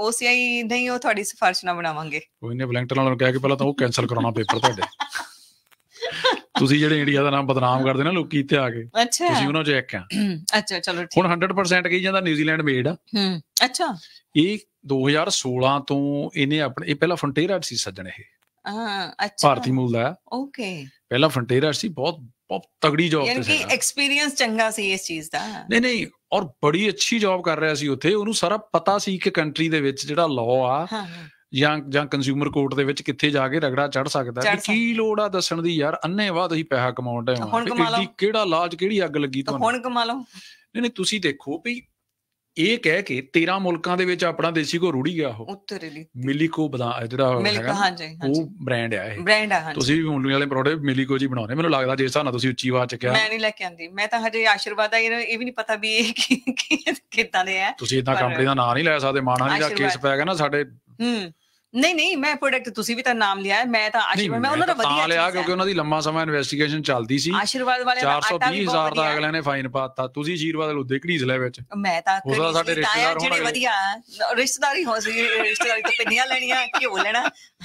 ਓਸੀਆਈ ਨਹੀਂ ਉਹ ਤੁਹਾਡੀ ਸਿਫਾਰਿਸ਼ ਨਾ ਬਣਾਵਾਂਗੇ ਕੋਈ ਨਹੀਂ ਬਲੈਂਕਟਰ ਨਾਲ ਕਹਿ ਕੇ ਪਹਿਲਾਂ ਤਾਂ ਉਹ ਕੈਨਸਲ ਕਰਾਉਣਾ ਪੇਪਰ ਤੁਹਾਡੇ ਤੁਸੀਂ ਜਿਹੜੇ ਇੰਡੀਆ ਦਾ ਨਾਮ ਬਦਨਾਮ ਕਰਦੇ ਨਾ ਲੋਕੀ ਇੱਥੇ ਆ ਕੇ ਅੱਛਾ ਤੁਸੀਂ ਉਹਨਾਂ ਚੋਂ ਇੱਕ ਆ ਅੱਛਾ ਚਲੋ ਠੀਕ ਹੁਣ 100% ਕਹੀ ਜਾਂਦਾ ਨਿਊਜ਼ੀਲੈਂਡ ਮੇਡ ਆ ਹੂੰ ਅੱਛਾ ਇਹ 2016 ਤੋਂ ਇਹਨੇ ਆਪਣੇ ਇਹ ਪਹਿਲਾ ਫਰੰਟੇਰਾ ਸੀ ਸੱਜਣ ਇਹ ਹਾਂ ਅੱਛਾ ਭਾਰਤੀ ਮੂਲ ਦਾ ਓਕੇ ਪਹਿਲਾ ਫਰੰਟੇਰਾ ਸੀ ਬਹੁਤ ਬਹੁਤ ਤਗੜੀ ਜੌਬ ਤੇ ਸੀ ਯਾਨੀ ਕਿ ਐਕਸਪੀਰੀਅੰਸ ਚੰਗਾ ਸੀ ਇਸ ਚੀਜ਼ ਦਾ ਨਹੀਂ ਨਹੀਂ ਔਰ ਬੜੀ ਅੱਛੀ ਜੌਬ ਕਰ ਰਿਹਾ ਸੀ ਉੱਥੇ ਉਹਨੂੰ ਸਾਰਾ ਪਤਾ ਸੀ ਕਿ ਕੰਟਰੀ ਦੇ ਵਿੱਚ ਜਿਹੜਾ ਲਾਅ ਆ ਹਾਂ ਜਾਂ ਜਾਂ ਕੰਜ਼ਿਊਮਰ ਕੋਰਟ ਦੇ ਵਿੱਚ ਕਿੱਥੇ ਜਾ ਕੇ ਰਗੜਾ ਚੜ ਸਕਦਾ ਕਿ ਕੀ ਲੋੜ ਆ ਦੱਸਣ ਦੀ ਯਾਰ ਅੰਨੇ ਅੰਨੇਵਾਹ ਤੁਸੀਂ ਪੈਸਾ ਕਮਾਉਂਦੇ ਹੋ ਕਿਹੜੀ ਕਿਹੜਾ ਲਾਜ ਕਿਹੜੀ ਅੱਗ ਲੱਗੀ ਤੁਹਾਨੂੰ ਹੁਣ ਕਮਾ ਲਓ ਨਹੀਂ ਨਹੀਂ ਤੁਸੀਂ ਦੇਖੋ ਵੀ ਇਹ ਕਹਿ ਕੇ 13 ਮੁਲਕਾਂ ਦੇ ਵਿੱਚ ਆਪਣਾ ਦੇਸੀ ਘੋ ਰੂੜੀ ਗਿਆ ਉਹ ਉੱਤਰੇ ਲਈ ਮਿਲੀਕੋ ਬਦਾ ਜਿਹੜਾ ਹੈਗਾ ਉਹ ਬ੍ਰਾਂਡ ਆ ਇਹ ਬ੍ਰਾਂਡ ਆ ਹਾਂਜੀ ਤੁਸੀਂ ਵੀ ਮੁੰਡੀਆਂ ਵਾਲੇ ਮਿਲੀ ਮਿਲੀਕੋ ਜੀ ਬਣਾਉਣੇ ਮੈਨੂੰ ਲੱਗਦਾ ਜੇ ਸਾਨੂੰ ਤੁਸੀਂ ਉੱਚੀ ਆਵਾਜ਼ ਚ ਕਿਹਾ ਮੈਂ ਨਹੀਂ ਲੈ ਕੇ ਆਂਦੀ ਮੈਂ ਤਾਂ ਹਜੇ ਆਸ਼ੀਰਵਾਦ ਆ ਇਹ ਵੀ ਨਹੀਂ ਪਤਾ ਵੀ ਇਹ ਕਿੱਦਾਂ ਦੇ ਆ ਤੁਸੀਂ ਇਦਾਂ ਕੰਪਨੀ ਦਾ ਨਾਮ ਨਹੀਂ ਲੈ ਸਕਦੇ ਮਾਣਾ ਨਹੀਂ ਦਾ ਕੇਸ ਪੈ ਗਿਆ ਨਾ ਸਾਡੇ ਹੂੰ ਨਹੀਂ ਨਹੀਂ ਮੈਂ ਪ੍ਰੋਡਕਟ ਤੁਸੀਂ ਵੀ ਤਾਂ ਨਾਮ ਲਿਆ ਮੈਂ ਤਾਂ ਆਸ਼ੀਰਵਾਦ ਮੈਂ ਉਹਨਾਂ ਦਾ ਵਧੀਆ ਤਾਂ ਲਿਆ ਕਿਉਂਕਿ ਉਹਨਾਂ ਦੀ ਲੰਮਾ ਸਮਾਂ ਇਨਵੈਸਟੀਗੇਸ਼ਨ ਚੱਲਦੀ ਸੀ ਆਸ਼ੀਰਵਾਦ ਵਾਲਿਆਂ ਦਾ 420000 ਦਾ ਅਗਲਿਆਂ ਨੇ ਫਾਈਨ ਪਾਤਾ ਤੁਸੀਂ ਆਸ਼ੀਰਵਾਦ ਲੁੱਦੇ ਘੜੀਸ ਜ਼ਿਲ੍ਹੇ ਵਿੱਚ ਮੈਂ ਤਾਂ ਉਹਦਾ ਸਾਡੇ ਰਿਸ਼ਤੇਦਾਰ ਹੋਣਾ ਜਿਹੜੇ ਵਧੀਆ ਰਿਸ਼ਤੇਦਾਰੀ ਹੋ ਸੀ ਰਿਸ਼ਤੇਦਾਰੀ ਤੋਂ ਪਿੰਨੀਆਂ ਲੈਣੀਆਂ ਹੋ ਲੈਣਾ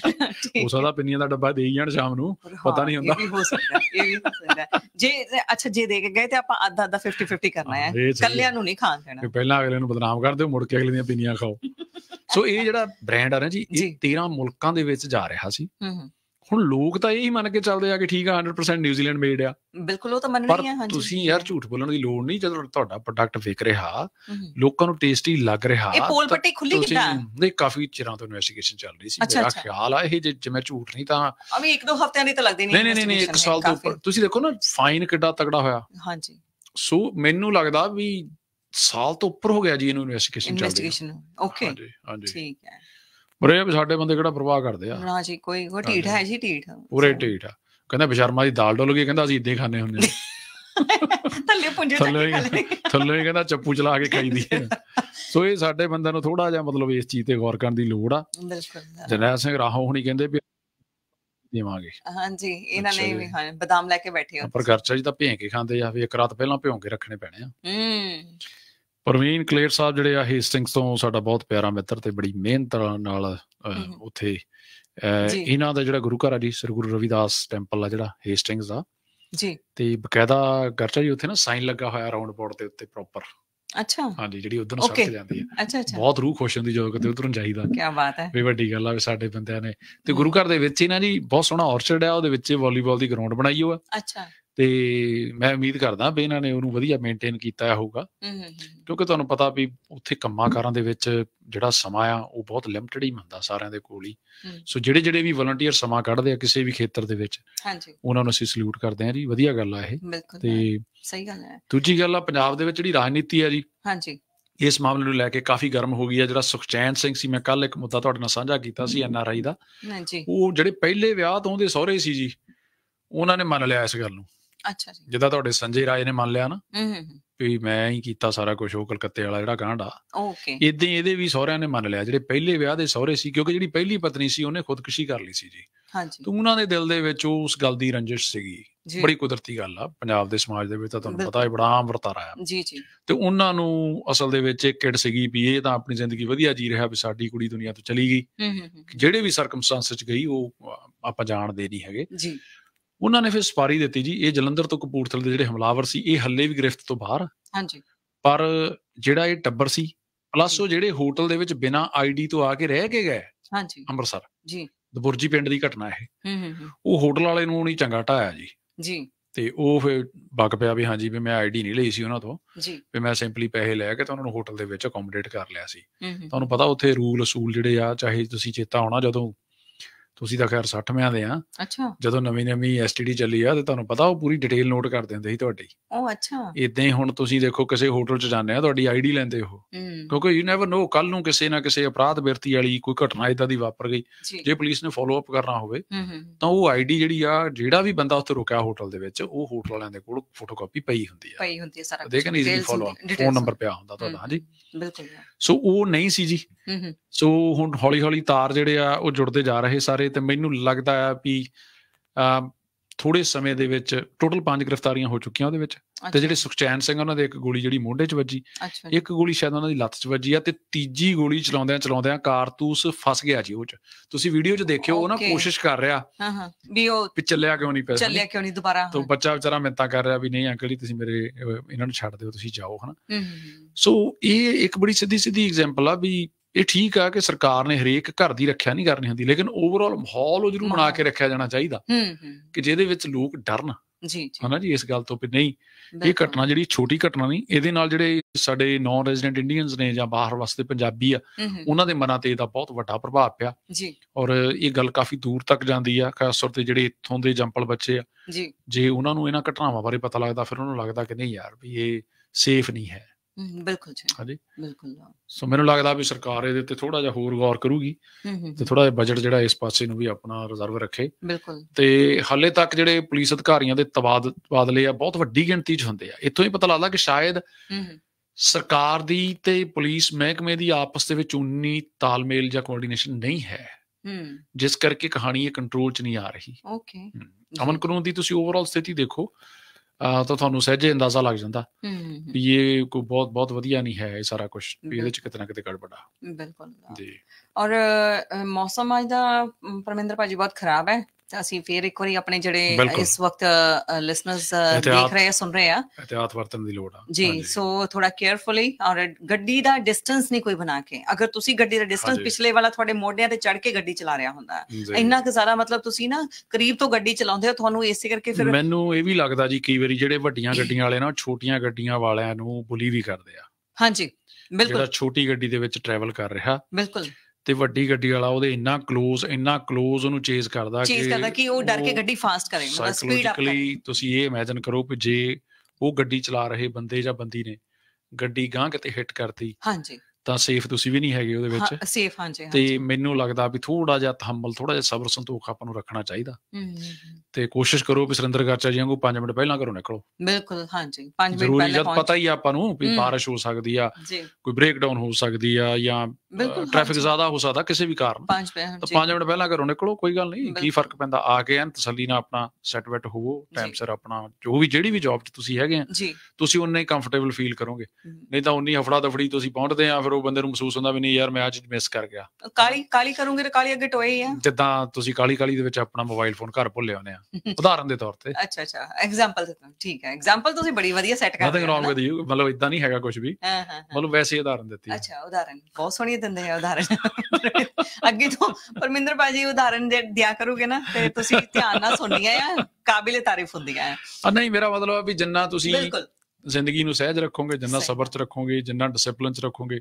ਹੋ ਸਕਦਾ ਪਿੰਨੀਆਂ ਦਾ ਡੱਬਾ ਦੇਈ ਜਾਣ ਸ਼ਾਮ ਨੂੰ ਪਤਾ ਨਹੀਂ ਹੁੰਦਾ ਇਹ ਵੀ ਹੋ ਸਕਦਾ ਇਹ ਵੀ ਹੋ ਸਕਦਾ ਜੇ ਅੱਛਾ ਜੇ ਦੇ ਗਏ ਤੇ ਆਪਾਂ ਅੱਧਾ ਅੱਧਾ 50 50 ਕਰਨਾ ਹੈ ਕੱਲਿਆਂ ਨੂੰ ਨਹੀਂ ਖਾਣ ਦੇਣਾ ਪਹਿਲਾਂ ਅਗਲੇ ਨੂੰ ਬਦਨਾਮ ਕਰਦੇ ਮੁੜ ਕੇ ਅਗਲੇ ਦੀਆਂ ਪਿੰਨੀਆਂ ਖਾਓ ਸੋ ਇਹ ਜਿਹੜਾ ਬ੍ਰਾਂਡ ਆ ਨਾ ਜੀ ਇਹ 13 ਮੁਲਕਾਂ ਦੇ ਵਿੱਚ ਜਾ ਰਿਹਾ ਸੀ ਹੁਣ ਲੋਕ ਤਾਂ ਇਹ ਹੀ ਮੰਨ ਕੇ ਚੱਲਦੇ ਆ ਕਿ ਠੀਕ ਆ 100% ਨਿਊਜ਼ੀਲੈਂਡ ਮੇਡ ਆ ਬਿਲਕੁਲ ਉਹ ਤਾਂ ਮੰਨ ਰਹੀ ਆ ਹਾਂਜੀ ਤੁਸੀਂ ਯਾਰ ਝੂਠ ਬੋਲਣ ਦੀ ਲੋੜ ਨਹੀਂ ਜਦੋਂ ਤੁਹਾਡਾ ਪ੍ਰੋਡਕਟ ਵਿਕ ਰਿਹਾ ਲੋਕਾਂ ਨੂੰ ਟੇਸਟੀ ਲੱਗ ਰਿਹਾ ਇਹ ਪੋਲ ਪੱਟੀ ਖੁੱਲੀ ਕਿਦਾਂ ਨਹੀਂ ਕਾਫੀ ਚਿਰਾਂ ਤੋਂ ਇਨਵੈਸਟੀਗੇਸ਼ਨ ਚੱਲ ਰਹੀ ਸੀ ਮੇਰਾ ਖਿਆਲ ਆ ਇਹ ਜੇ ਜਿਵੇਂ ਝੂਠ ਨਹੀਂ ਤਾਂ ਅਭੀ ਇੱਕ ਦੋ ਹਫ਼ਤਿਆਂ ਦੀ ਤਾਂ ਲੱਗਦੀ ਨਹੀਂ ਨਹੀਂ ਨਹੀਂ ਇੱਕ ਸਾਲ ਤੋਂ ਉੱਪਰ ਤੁਸੀਂ ਦੇਖੋ ਨਾ ਫਾਈਨ ਕਿੱਡਾ ਤਗੜਾ ਹੋਇਆ ਹਾਂਜੀ ਸੋ ਮੈਨੂੰ ਲੱਗਦਾ ਵੀ ਸਾਲ ਤੋਂ ਉੱਪਰ ਹੋ ਗਿਆ ਜੀ ਇਹਨੂੰ ਇਨਵੈਸਟੀਗੇਸ਼ਨ ਚੱਲਦੀ ਇਨਵੈਸਟੀਗੇਸ਼ਨ ਓਕੇ ਹਾਂਜੀ ਹਾਂਜੀ ਠੀਕ ਹੈ ਬਰੇ ਇਹ ਵੀ ਸਾਡੇ ਬੰਦੇ ਕਿਹੜਾ ਪ੍ਰਵਾਹ ਕਰਦੇ ਆ ਨਾ ਜੀ ਕੋਈ ਉਹ ਢੀਠ ਹੈ ਜੀ ਢੀਠ ਪੂਰੇ ਢੀਠ ਆ ਕਹਿੰਦਾ ਬਿਸ਼ਰਮਾ ਦੀ ਦਾਲ ਡੋਲ ਗਈ ਕਹਿੰਦਾ ਅਸੀਂ ਇਦਾਂ ਹੀ ਖਾਣੇ ਹੁੰਦੇ ਥੱਲੇ ਪੁੰਜੇ ਥੱਲੇ ਥੱਲੇ ਕਹਿੰਦਾ ਚੱਪੂ ਚਲਾ ਕੇ ਖਾਈਦੀ ਹੈ ਸੋ ਇਹ ਸਾਡੇ ਬੰਦਿਆਂ ਨੂੰ ਥੋੜਾ ਜਿਹਾ ਮਤਲਬ ਇਸ ਚੀਜ਼ ਤੇ ਗੌਰ ਕਰਨ ਦੀ ਲੋੜ ਆ ਬਿਲਕੁਲ ਜਨੈਲ ਸਿੰਘ ਰਾਹੋਂ ਹੁਣੀ ਕਹਿੰਦੇ ਵੀ ਦੇਵਾਂਗੇ ਹਾਂਜੀ ਇਹਨਾਂ ਨੇ ਵੀ ਹਾਂ ਬਦਾਮ ਲੈ ਕੇ ਬੈਠੇ ਹੋ ਪਰ ਖਰਚਾ ਜੀ ਤਾਂ ਭੇਂ ਕੇ ਖਾਂਦੇ ਆ ਵੀ ਇੱਕ ਰਾਤ ਪਹਿਲਾਂ ਭਿਉਂ ਕੇ ਰੱਖਣੇ ਪੈਣੇ ਆ ਹੂੰ ਪਰਵੀਨ ਕਲੇਰ ਸਾਹਿਬ ਜਿਹੜੇ ਆ ਹੇਸਟਿੰਗਸ ਤੋਂ ਸਾਡਾ ਬਹੁਤ ਪਿਆਰਾ ਮਿੱਤਰ ਤੇ ਬੜੀ ਮਿਹਨਤ ਨਾਲ ਉੱਥੇ ਇਹਨਾਂ ਦਾ ਜਿਹੜਾ ਗੁਰੂ ਘਰ ਆ ਜੀ ਸ੍ਰੀ ਗੁਰੂ ਰਵਿਦਾਸ ਟੈਂਪਲ ਆ ਜਿਹੜਾ ਹੇਸਟਿੰਗਸ ਦਾ ਜੀ ਤੇ ਬਕਾਇਦਾ ਗਰਚਾ ਜੀ ਉੱਥੇ ਨਾ ਸਾਈਨ ਲੱਗਾ ਹੋਇਆ ਰਾਉਂਡ ਬੋਰਡ ਦੇ ਉੱਤੇ ਪ੍ਰੋਪਰ ਅੱਛਾ ਹਾਂਜੀ ਜਿਹੜੀ ਉਧਰ ਨੂੰ ਸੜਕ ਜਾਂਦੀ ਹੈ ਅੱਛਾ ਅੱਛਾ ਬਹੁਤ ਰੂਹ ਖੁਸ਼ ਹੁੰਦੀ ਜਦੋਂ ਕਿਤੇ ਉਧਰੋਂ ਜਾਈਦਾ ਕੀ ਬਾਤ ਹੈ ਵੀ ਵੱਡੀ ਗੱਲ ਆ ਵੀ ਸਾਡੇ ਬੰਦਿਆਂ ਨੇ ਤੇ ਗੁਰੂ ਘਰ ਦੇ ਵਿੱਚ ਹੀ ਨਾ ਜੀ ਬਹੁਤ ਸੋਹਣਾ ਔਰਚਰਡ ਹੈ ਉਹਦੇ ਵਿੱਚ ਵਾਲੀਬਾਲ ਦੀ ਗਰਾਊਂਡ ਬਣਾਈ ਹੋਆ ਅੱਛਾ ਤੇ ਮੈਂ ਉਮੀਦ ਕਰਦਾ ਵੀ ਇਹਨਾਂ ਨੇ ਉਹਨੂੰ ਵਧੀਆ ਮੇਨਟੇਨ ਕੀਤਾ ਹੋਊਗਾ ਕਿਉਂਕਿ ਤੁਹਾਨੂੰ ਪਤਾ ਵੀ ਉੱਥੇ ਕਾਰਾਂ ਦੇ ਵਿੱਚ ਜਿਹੜਾ ਸਮਾਂ ਆ ਉਹ ਬਹੁਤ ਲਿਮਟਿਡ ਹੀ ਹੁੰਦਾ ਸਾਰਿਆਂ ਦੇ ਕੋਲ ਹੀ ਸੋ ਜਿਹੜੇ ਜਿਹੜੇ ਵੀ ਵਲੰਟੀਅਰ ਸਮਾਂ ਕੱਢਦੇ ਆ ਕਿਸੇ ਵੀ ਖੇਤਰ ਦੇ ਵਿੱਚ ਹਾਂਜੀ ਉਹਨਾਂ ਨੂੰ ਅਸੀਂ ਸਲੂਟ ਕਰਦੇ ਆ ਜੀ ਵਧੀਆ ਗੱਲ ਆ ਇਹ ਤੇ ਸਹੀ ਗੱਲ ਹੈ ਦੂਜੀ ਗੱਲ ਆ ਪੰਜਾਬ ਦੇ ਵਿੱਚ ਜਿਹੜੀ ਰਾਜਨੀਤੀ ਆ ਜੀ ਹਾਂਜੀ ਇਸ ਮਾਮਲੇ ਨੂੰ ਲੈ ਕੇ ਕਾਫੀ ਗਰਮ ਹੋ ਗਈ ਹੈ ਜਿਹੜਾ ਸੁਖਚੈਨ ਸਿੰਘ ਸੀ ਮੈਂ ਕੱਲ ਇੱਕ ਮੁੱਦਾ ਤੁਹਾਡੇ ਨਾਲ ਸਾਂਝਾ ਕੀਤਾ ਸੀ ਐਨ ਆਰ ਆਈ ਦਾ ਉਹ ਜਿਹੜੇ ਪਹਿਲੇ ਵਿਆਹ ਤੋਂ ਉਹਦੇ ਸਹੁਰੇ ਸੀ ਜੀ ਉਹਨਾਂ ਨੇ ਮੰਨ ਲਿਆ ਇਸ ਗੱਲ ਨੂੰ ਅੱਛਾ ਜੀ ਜਿੱਦਾਂ ਤੁਹਾਡੇ ਸੰਜੇ ਰਾਏ ਨੇ ਮੰਨ ਲਿਆ ਨਾ ਹੂੰ ਹੂੰ ਵੀ ਮੈਂ ਹੀ ਕੀਤਾ ਸਾਰਾ ਕੁਝ ਉਹ ਕਲਕੱਤੇ ਵਾਲਾ ਜਿਹੜਾ ਕਾਂਡਾ ਓਕੇ ਇਦਾਂ ਇਹਦੇ ਵੀ ਸਹੁਰਿਆਂ ਨੇ ਮੰਨ ਲਿਆ ਜਿਹੜੇ ਪਹਿਲੇ ਵਿਆਹ ਦੇ ਸਹੁਰੇ ਸੀ ਕਿਉਂਕਿ ਜਿਹੜੀ ਪਹਿਲੀ ਪਤਨੀ ਸੀ ਉਹਨੇ ਖੁਦਕੁਸ਼ੀ ਕਰ ਲਈ ਸੀ ਜੀ ਹਾਂਜੀ ਤੂੰ ਉਹਨਾਂ ਦੇ ਦਿਲ ਦੇ ਵਿੱਚ ਉਸ ਗੱਲ ਦੀ ਰੰਜਿਸ਼ ਸੀਗੀ ਬੜੀ ਕੁਦਰਤੀ ਗੱਲ ਆ ਪੰਜਾਬ ਦੇ ਸਮਾਜ ਦੇ ਵਿੱਚ ਤਾਂ ਤੁਹਾਨੂੰ ਪਤਾ ਹੈ ਬੜਾ ਆਮ ਵਰਤਾਰਾ ਆ ਜੀ ਜੀ ਤੇ ਉਹਨਾਂ ਨੂੰ ਅਸਲ ਦੇ ਵਿੱਚ ਇੱਕ ਕਿਡ ਸੀਗੀ ਵੀ ਇਹ ਤਾਂ ਆਪਣੀ ਜ਼ਿੰਦਗੀ ਵਧੀਆ ਜੀ ਰਿਹਾ ਵੀ ਸਾਡੀ ਕੁੜੀ ਦੁਨੀਆ ਤੋਂ ਚਲੀ ਗਈ ਹੂੰ ਹੂੰ ਜਿਹੜੇ ਵੀ ਸਰਕਮਸਟੈਂਸਸ ਚ ਗਈ ਉਹ ਆਪਾਂ ਜਾਣਦੇ ਨਹੀਂ ਹੈਗੇ ਜੀ ਉਹਨਾਂ ਨੇ ਫਿਰ ਸਪਾਰੀ ਦਿੱਤੀ ਜੀ ਇਹ ਜਲੰਧਰ ਤੋਂ ਕਪੂਰਥਲ ਦੇ ਜਿਹੜੇ ਹਮਲਾਵਰ ਸੀ ਇਹ ਹੱਲੇ ਵੀ ਗ੍ਰਿਫਤ ਤੋਂ ਬਾਹਰ ਹਾਂਜੀ ਪਰ ਜਿਹੜਾ ਇਹ ਟੱਬਰ ਸੀ ਪਲੱਸ ਉਹ ਜਿਹੜੇ ਹੋਟਲ ਦੇ ਵਿੱਚ ਬਿਨਾ ਆਈਡੀ ਤੋਂ ਆ ਕੇ ਰਹਿ ਕੇ ਗਏ ਹਾਂਜੀ ਅੰਮ੍ਰਿਤਸਰ ਜੀ ਦਬੁਰਜੀ ਪਿੰਡ ਦੀ ਘਟਨਾ ਇਹ ਹੂੰ ਹੂੰ ਉਹ ਹੋਟਲ ਵਾਲੇ ਨੂੰ ਨਹੀਂ ਚੰਗਾ ਟਾਇਆ ਜੀ ਜੀ ਤੇ ਉਹ ਫਿਰ ਬਗ ਪਿਆ ਵੀ ਹਾਂਜੀ ਵੀ ਮੈਂ ਆਈਡੀ ਨਹੀਂ ਲਈ ਸੀ ਉਹਨਾਂ ਤੋਂ ਜੀ ਵੀ ਮੈਂ ਸਿੰਪਲੀ ਪੈਸੇ ਲੈ ਕੇ ਤਾਂ ਉਹਨਾਂ ਨੂੰ ਹੋਟਲ ਦੇ ਵਿੱਚ ਅਕੋਮੋਡੇਟ ਕਰ ਲਿਆ ਸੀ ਤੁਹਾਨੂੰ ਪਤਾ ਉੱਥੇ ਰੂਲ ਅਸੂਲ ਜਿਹੜੇ ਆ ਚਾਹੇ ਤੁਸੀਂ ਚੇਤਾ ਹੋਣਾ ਜਦੋਂ ਤੁਸੀਂ ਤਾਂ ਖੈਰ 60ਵਿਆਂ ਦੇ ਆ ਅੱਛਾ ਜਦੋਂ ਨਵੀਂ ਨਵੀਂ ਐਸਟੀਡੀ ਚੱਲੀ ਆ ਤੇ ਤੁਹਾਨੂੰ ਪਤਾ ਉਹ ਪੂਰੀ ਡਿਟੇਲ ਨੋਟ ਕਰ ਦਿੰਦੇ ਸੀ ਤੁਹਾਡੀ ਉਹ ਅੱਛਾ ਇਦਾਂ ਹੀ ਹੁਣ ਤੁਸੀਂ ਦੇਖੋ ਕਿਸੇ ਹੋਟਲ 'ਚ ਜਾਂਦੇ ਆ ਤੁਹਾਡੀ ਆਈਡੀ ਲੈਂਦੇ ਉਹ ਕਿਉਂਕਿ ਯੂ ਨੈਵਰ ਨੋ ਕੱਲ ਨੂੰ ਕਿਸੇ ਨਾ ਕਿਸੇ ਅਪਰਾਧ ਬਿਰਤੀ ਵਾਲੀ ਕੋਈ ਘਟਨਾ ਇਦਾਂ ਦੀ ਵਾਪਰ ਗਈ ਜੇ ਪੁਲਿਸ ਨੇ ਫੋਲੋ ਅਪ ਕਰਨਾ ਹੋਵੇ ਤਾਂ ਉਹ ਆਈਡੀ ਜਿਹੜੀ ਆ ਜਿਹੜਾ ਵੀ ਬੰਦਾ ਉੱਥੇ ਰੁਕਿਆ ਹੋਟਲ ਦੇ ਵਿੱਚ ਉਹ ਹੋਟਲ ਵਾਲਿਆਂ ਦੇ ਕੋਲ ਫੋਟੋਕਾਪੀ ਪਈ ਹੁੰਦੀ ਆ ਪਈ ਹੁੰਦੀ ਆ ਸਾਰਾ ਦੇਖ ਨਹੀਂ ਜੀ ਅਪ ਫੋਨ ਨੰਬਰ ਪਿਆ ਹੁੰਦਾ ਤੁਹਾਡਾ ਹਾਂਜੀ ਬਿਲਕੁਲ ਸੋ ਉਹ ਨਹੀਂ ਸੀ ਜੀ ਸੋ ਹੁਣ ਹੌਲੀ ਹੌਲੀ ਤਾਰ ਜਿਹੜੇ ਆ ਉਹ ਜੁੜਦੇ ਜਾ ਰਹੇ ਸਾਰੇ ਤੇ ਮੈਨੂੰ ਲੱਗਦਾ ਆ ਵੀ ਥੋੜੇ ਸਮੇਂ ਦੇ ਵਿੱਚ ਟੋਟਲ 5 ਗ੍ਰਿਫਤਾਰੀਆਂ ਹੋ ਚੁੱਕੀਆਂ ਉਹਦੇ ਵਿੱਚ ਤੇ ਜਿਹੜੇ ਸੁਖਚੈਨ ਸਿੰਘ ਉਹਨਾਂ ਦੇ ਇੱਕ ਗੋਲੀ ਜਿਹੜੀ ਮੋਢੇ 'ਚ ਵੱਜੀ ਇੱਕ ਗੋਲੀ ਸ਼ਾਇਦ ਉਹਨਾਂ ਦੀ ਲੱਤ 'ਚ ਵੱਜੀ ਆ ਤੇ ਤੀਜੀ ਗੋਲੀ ਚਲਾਉਂਦਿਆਂ ਚਲਾਉਂਦਿਆਂ ਕਾਰਤੂਸ ਫਸ ਗਿਆ ਜੀ ਉਹ 'ਚ ਤੁਸੀਂ ਵੀਡੀਓ 'ਚ ਦੇਖਿਓ ਉਹ ਨਾ ਕੋਸ਼ਿਸ਼ ਕਰ ਰਿਹਾ ਹਾਂ ਹਾਂ ਵੀ ਉਹ ਵੀ ਚੱਲਿਆ ਕਿਉਂ ਨਹੀਂ ਪੈਸਾ ਚੱਲਿਆ ਕਿਉਂ ਨਹੀਂ ਦੁਬਾਰਾ ਤੋਂ ਬੱਚਾ ਵਿਚਾਰਾ ਮਿੰਤਾ ਕਰ ਰਿਹਾ ਵੀ ਨਹੀਂ ਅੰਕਲ ਜੀ ਤੁਸੀਂ ਮੇਰੇ ਇਹਨਾਂ ਨੂੰ ਛੱਡ ਦਿਓ ਤੁਸੀਂ ਜਾਓ ਹਨਾ ਸੋ ਇਹ ਇੱਕ ਬੜੀ ਸਿੱਧੀ ਸਿੱਧੀ ਐਗਜ਼ਾਮਪਲ ਆ ਵੀ ਇਹ ਠੀਕ ਆ ਕਿ ਸਰਕਾਰ ਨੇ ਹਰੇਕ ਘਰ ਦੀ ਰੱਖਿਆ ਨਹੀਂ ਕਰਨੀ ਹੁੰਦੀ ਲੇਕਿਨ ਓਵਰਆਲ ਮਾਹੌਲ ਉਹ ਜ਼ਰੂਰ ਬਣਾ ਕੇ ਰੱਖਿਆ ਜਾਣਾ ਚਾਹੀਦਾ ਕਿ ਜਿਹਦੇ ਵਿੱਚ ਲੋਕ ਡਰਨ ਜੀ ਜੀ ਹਨਾ ਜੀ ਇਸ ਗੱਲ ਤੋਂ ਵੀ ਨਹੀਂ ਇਹ ਘਟਨਾ ਜਿਹੜੀ ਛੋਟੀ ਘਟਨਾ ਨਹੀਂ ਇਹਦੇ ਨਾਲ ਜਿਹੜੇ ਸਾਡੇ ਨਾਨ ਰੈਜ਼ੀਡੈਂਟ ਇੰਡੀਅਨਸ ਨੇ ਜਾਂ ਬਾਹਰ ਵਸਦੇ ਪੰਜਾਬੀ ਆ ਉਹਨਾਂ ਦੇ ਮਨਾਂ ਤੇ ਇਹਦਾ ਬਹੁਤ ਵੱਡਾ ਪ੍ਰਭਾਵ ਪਿਆ ਜੀ ਔਰ ਇਹ ਗੱਲ ਕਾਫੀ ਦੂਰ ਤੱਕ ਜਾਂਦੀ ਆ ਖਾਸ ਤੌਰ ਤੇ ਜਿਹੜੇ ਇੱਥੋਂ ਦੇ ਜੰਪਲ ਬੱਚੇ ਆ ਜੀ ਜੇ ਉਹਨਾਂ ਨੂੰ ਇਹਨਾਂ ਘਟਨਾਵਾਂ ਬਾਰੇ ਪਤਾ ਲੱਗਦਾ ਫਿਰ ਉਹਨਾਂ ਨੂੰ ਲੱਗਦਾ ਕਿ ਨਹੀਂ ਯਾਰ ਵੀ ਇਹ ਸੇਫ ਨਹੀਂ ਹੈ ਬਿਲਕੁਲ ਜੀ ਹਾਂਜੀ ਬਿਲਕੁਲ ਸੋ ਮੈਨੂੰ ਲੱਗਦਾ ਵੀ ਸਰਕਾਰ ਇਹਦੇ ਤੇ ਥੋੜਾ ਜਿਹਾ ਹੋਰ ਗੌਰ ਕਰੂਗੀ ਤੇ ਥੋੜਾ ਜਿਹਾ ਬਜਟ ਜਿਹੜਾ ਇਸ ਪਾਸੇ ਨੂੰ ਵੀ ਆਪਣਾ ਰਿਜ਼ਰਵ ਰੱਖੇ ਬਿਲਕੁਲ ਤੇ ਹਾਲੇ ਤੱਕ ਜਿਹੜੇ ਪੁਲਿਸ ਅਧਿਕਾਰੀਆਂ ਦੇ ਤਵਾਦ ਬਾਦਲੇ ਆ ਬਹੁਤ ਵੱਡੀ ਗਿਣਤੀ 'ਚ ਹੁੰਦੇ ਆ ਇੱਥੋਂ ਹੀ ਪਤਾ ਲੱਗਦਾ ਕਿ ਸ਼ਾਇਦ ਸਰਕਾਰ ਦੀ ਤੇ ਪੁਲਿਸ ਮਹਿਕਮੇ ਦੀ ਆਪਸ ਦੇ ਵਿੱਚ ਉਨੀ ਤਾਲਮੇਲ ਜਾਂ ਕੋਆਰਡੀਨੇਸ਼ਨ ਨਹੀਂ ਹੈ ਹੂੰ ਜਿਸ ਕਰਕੇ ਕਹਾਣੀ ਇਹ ਕੰਟਰੋਲ 'ਚ ਨਹੀਂ ਆ ਰਹੀ ਓਕੇ ਅਮਨ ਕਾਨੂੰਨ ਦੀ ਤੁਸੀਂ ਓਵਰਆਲ ਸਥਿਤੀ ਦੇਖੋ ਤਾਂ ਤੁਹਾਨੂੰ ਸਹਿਜੇ ਅੰਦਾਜ਼ਾ ਲੱਗ ਜਾਂਦਾ ਵੀ ਇਹ ਕੋਈ ਬਹੁਤ ਬਹੁਤ ਵਧੀਆ ਨਹੀਂ ਹੈ ਇਹ ਸਾਰਾ ਕੁਝ ਵੀ ਇਹਦੇ ਚ ਕਿਤਨਾ ਕਿਤੇ ਗੜਬੜਾ ਬਿਲਕੁਲ ਜੀ ਔਰ ਮੌਸਮ ਅੱਜ ਦਾ ਪਰਮੇਂਦਰ ਭਾਜੀ ਬਹੁਤ ਖਰਾਬ ਹੈ ਅਸੀਂ ਫੇਰ ਇੱਕ ਵਾਰੀ ਆਪਣੇ ਜਿਹੜੇ ਇਸ ਵਕਤ ਲਿਸਨਰਸ ਦੇਖ ਰਹੇ ਆ ਸੁਣ ਰਹੇ ਆ ਇਤਿਆਤ ਵਰਤਣ ਦੀ ਲੋੜ ਆ ਜੀ ਸੋ ਥੋੜਾ ਕੇਅਰਫੁਲੀ ਔਰ ਗੱਡੀ ਦਾ ਡਿਸਟੈਂਸ ਨਹੀਂ ਕੋਈ ਬਣਾ ਕੇ ਅਗਰ ਤੁਸੀਂ ਗੱਡੀ ਦਾ ਡਿਸਟੈਂਸ ਪਿਛਲੇ ਵਾਲਾ ਤੁਹਾਡੇ ਮੋਢਿਆਂ ਤੇ ਚੜ ਕੇ ਗੱਡੀ ਚਲਾ ਰਿਹਾ ਹੁੰਦਾ ਇੰਨਾ ਕਿ ਸਾਰਾ ਮਤਲਬ ਤੁਸੀਂ ਨਾ ਕਰੀਬ ਤੋਂ ਗੱਡੀ ਚਲਾਉਂਦੇ ਹੋ ਤੁਹਾਨੂੰ ਇਸੇ ਕਰਕੇ ਫਿਰ ਮੈਨੂੰ ਇਹ ਵੀ ਲੱਗਦਾ ਜੀ ਕਈ ਵਾਰੀ ਜਿਹੜੇ ਵੱਡੀਆਂ ਗੱਡੀਆਂ ਵਾਲੇ ਨਾ ਛੋਟੀਆਂ ਗੱਡੀਆਂ ਵਾਲਿਆਂ ਨੂੰ ਬੁਲੀ ਵੀ ਕਰਦੇ ਆ ਹਾਂਜੀ ਬਿਲਕੁਲ ਜਿਹੜਾ ਛੋਟੀ ਗੱਡੀ ਦੇ ਵਿੱਚ ਟਰੈਵਲ ਕਰ ਰਿਹਾ ਬਿਲਕੁਲ ਤੇ ਵੱਡੀ ਗੱਡੀ ਵਾਲਾ ਉਹਦੇ ਇੰਨਾ ক্লোਜ਼ ਇੰਨਾ ক্লোਜ਼ ਉਹਨੂੰ ਚੇਜ਼ ਕਰਦਾ ਕਿ ਚੇਜ਼ ਕਰਦਾ ਕਿ ਉਹ ਡਰ ਕੇ ਗੱਡੀ ਫਾਸਟ ਕਰੇ ਮਤਲਬ ਸਪੀਡ ਅਪ ਕਰੇ ਤੁਸੀਂ ਇਹ ਇਮੇਜਿਨ ਕਰੋ ਕਿ ਜੇ ਉਹ ਗੱਡੀ ਚਲਾ ਰਹੇ ਬੰਦੇ ਜਾਂ ਬੰਦੀ ਨੇ ਗੱਡੀ ਗਾਂ ਕਿਤੇ ਹਿੱਟ ਕਰਤੀ ਹਾਂਜੀ ਤਾਂ ਸੇਫ ਤੁਸੀਂ ਵੀ ਨਹੀਂ ਹੈਗੇ ਉਹਦੇ ਵਿੱਚ ਹਾਂ ਸੇਫ ਹਾਂਜੀ ਤੇ ਮੈਨੂੰ ਲੱਗਦਾ ਵੀ ਥੋੜਾ ਜਿਹਾ ਤਹਮਲ ਥੋੜਾ ਜਿਹਾ ਸਬਰ ਸੰਤੋਖ ਆਪਾਂ ਨੂੰ ਰੱਖਣਾ ਚਾਹੀਦਾ ਤੇ ਕੋਸ਼ਿਸ਼ ਕਰੋ ਵੀ ਸਰਿੰਦਰ ਗਰਚਾ ਜੀ ਵਾਂਗੂ 5 ਮਿੰਟ ਪਹਿਲਾਂ ਘਰੋਂ ਨਿਕਲੋ ਬਿਲਕੁਲ ਹਾਂਜੀ 5 ਮਿੰਟ ਪਹਿਲਾਂ ਜਦ ਪਤਾ ਹੀ ਆਪਾਂ ਨੂੰ ਵੀ بارش ਹੋ ਸਕਦੀ ਆ ਕੋਈ ਬ੍ਰੇਕਡਾਊਨ ਹੋ ਸਕਦੀ ਆ ਜਾਂ ਟ੍ਰੈਫਿਕ ਜ਼ਿਆਦਾ ਹੋ ਸਕਦਾ ਕਿਸੇ ਵੀ ਕਾਰਨ ਤਾਂ 5 ਮਿੰਟ ਪਹਿਲਾਂ ਘਰੋਂ ਨਿਕਲੋ ਕੋਈ ਗੱਲ ਨਹੀਂ ਕੀ ਫਰਕ ਪੈਂਦਾ ਆ ਕੇ ਐਨ ਤਸੱਲੀ ਨਾਲ ਆਪਣਾ ਸੈਟ ਵੈਟ ਹੋਵੋ ਟਾਈਮ ਸਿਰ ਆਪਣਾ ਜੋ ਵੀ ਜਿਹੜੀ ਵੀ ਜੌਬ 'ਚ ਤੁਸੀਂ ਹੈਗੇ ਆ ਤੁਸੀਂ ਉਨੇ ਹੀ ਕੰਫਰਟੇਬਲ ਫੀਲ ਕਰੋਗੇ ਨਹੀਂ ਤਾਂ ਉਨੀ ਹਫੜਾ ਦਫੜੀ ਤੁਸੀਂ ਪਹੁੰਚਦੇ ਆ ਫਿਰ ਉਹ ਬੰਦੇ ਨੂੰ ਮਹਿਸੂਸ ਹੁੰਦਾ ਵੀ ਨਹੀਂ ਯਾਰ ਮੈਂ ਅੱਜ ਮਿਸ ਕਰ ਗਿਆ ਕਾਲੀ ਕਾਲੀ ਕਰੋਗੇ ਤਾਂ ਕਾਲੀ ਅੱਗੇ ਟੋਏ ਆ ਜਿੱਦਾਂ ਤੁਸੀਂ ਕਾਲੀ ਕਾਲੀ ਦੇ ਵਿੱਚ ਆਪਣਾ ਮੋਬਾਈਲ ਫੋਨ ਘਰ ਭੁੱਲੇ ਆਉਨੇ ਆ ਉਦਾਹਰਨ ਦੇ ਤੌਰ ਤੇ ਅੱਛਾ ਅੱਛਾ ਐਗਜ਼ਾਮਪਲ ਦਿੱਤਾ ਠੀਕ ਹੈ ਐਗਜ਼ਾਮਪਲ ਤੁਸੀਂ ਬੜੀ ਵਧੀਆ ਸੈੱਟ ਕਰ ਹੋ ਨਥਿੰਗ ਰੋਂਗ ਵਿਦ ਯੂ ਮਤਲਬ ਇਦਾਂ ਨਹੀਂ ਹੈਗਾ ਕੁਝ ਵੀ ਮਤਲਬ ਵੈਸੇ ਹੀ ਉਦਾਹਰਨ ਦਿੱਤੀ ਅੱਛਾ ਉਦਾਹਰਨ ਬਹੁਤ ਸੋਹਣੀ ਦਿੰਦੇ ਆ ਉਦਾਹਰਣ ਅੱਗੇ ਤੋਂ ਪਰਮਿੰਦਰ ਬਾਜੀ ਉਦਾਹਰਣ ਦੇ ਦਿਆ ਕਰੋਗੇ ਨਾ ਤੇ ਤੁਸੀਂ ਧਿਆਨ ਨਾਲ ਸੁਣਨੀਆਂ ਆ ਕਾਬਿਲੇ ਤਾਰੀਫ ਹੁੰਦੀਆਂ ਆ ਨਹੀਂ ਮੇਰਾ ਮਤਲਬ ਆ ਵੀ ਜਿੰਨਾ ਤੁਸੀਂ ਜ਼ਿੰਦਗੀ ਨੂੰ ਸਹਿਜ ਰੱਖੋਗੇ ਜਿੰਨਾ ਸਬਰ ਚ ਰੱਖੋਗੇ ਜਿੰਨਾ ਡਿਸਪਲਿਨ ਚ ਰੱਖੋਗੇ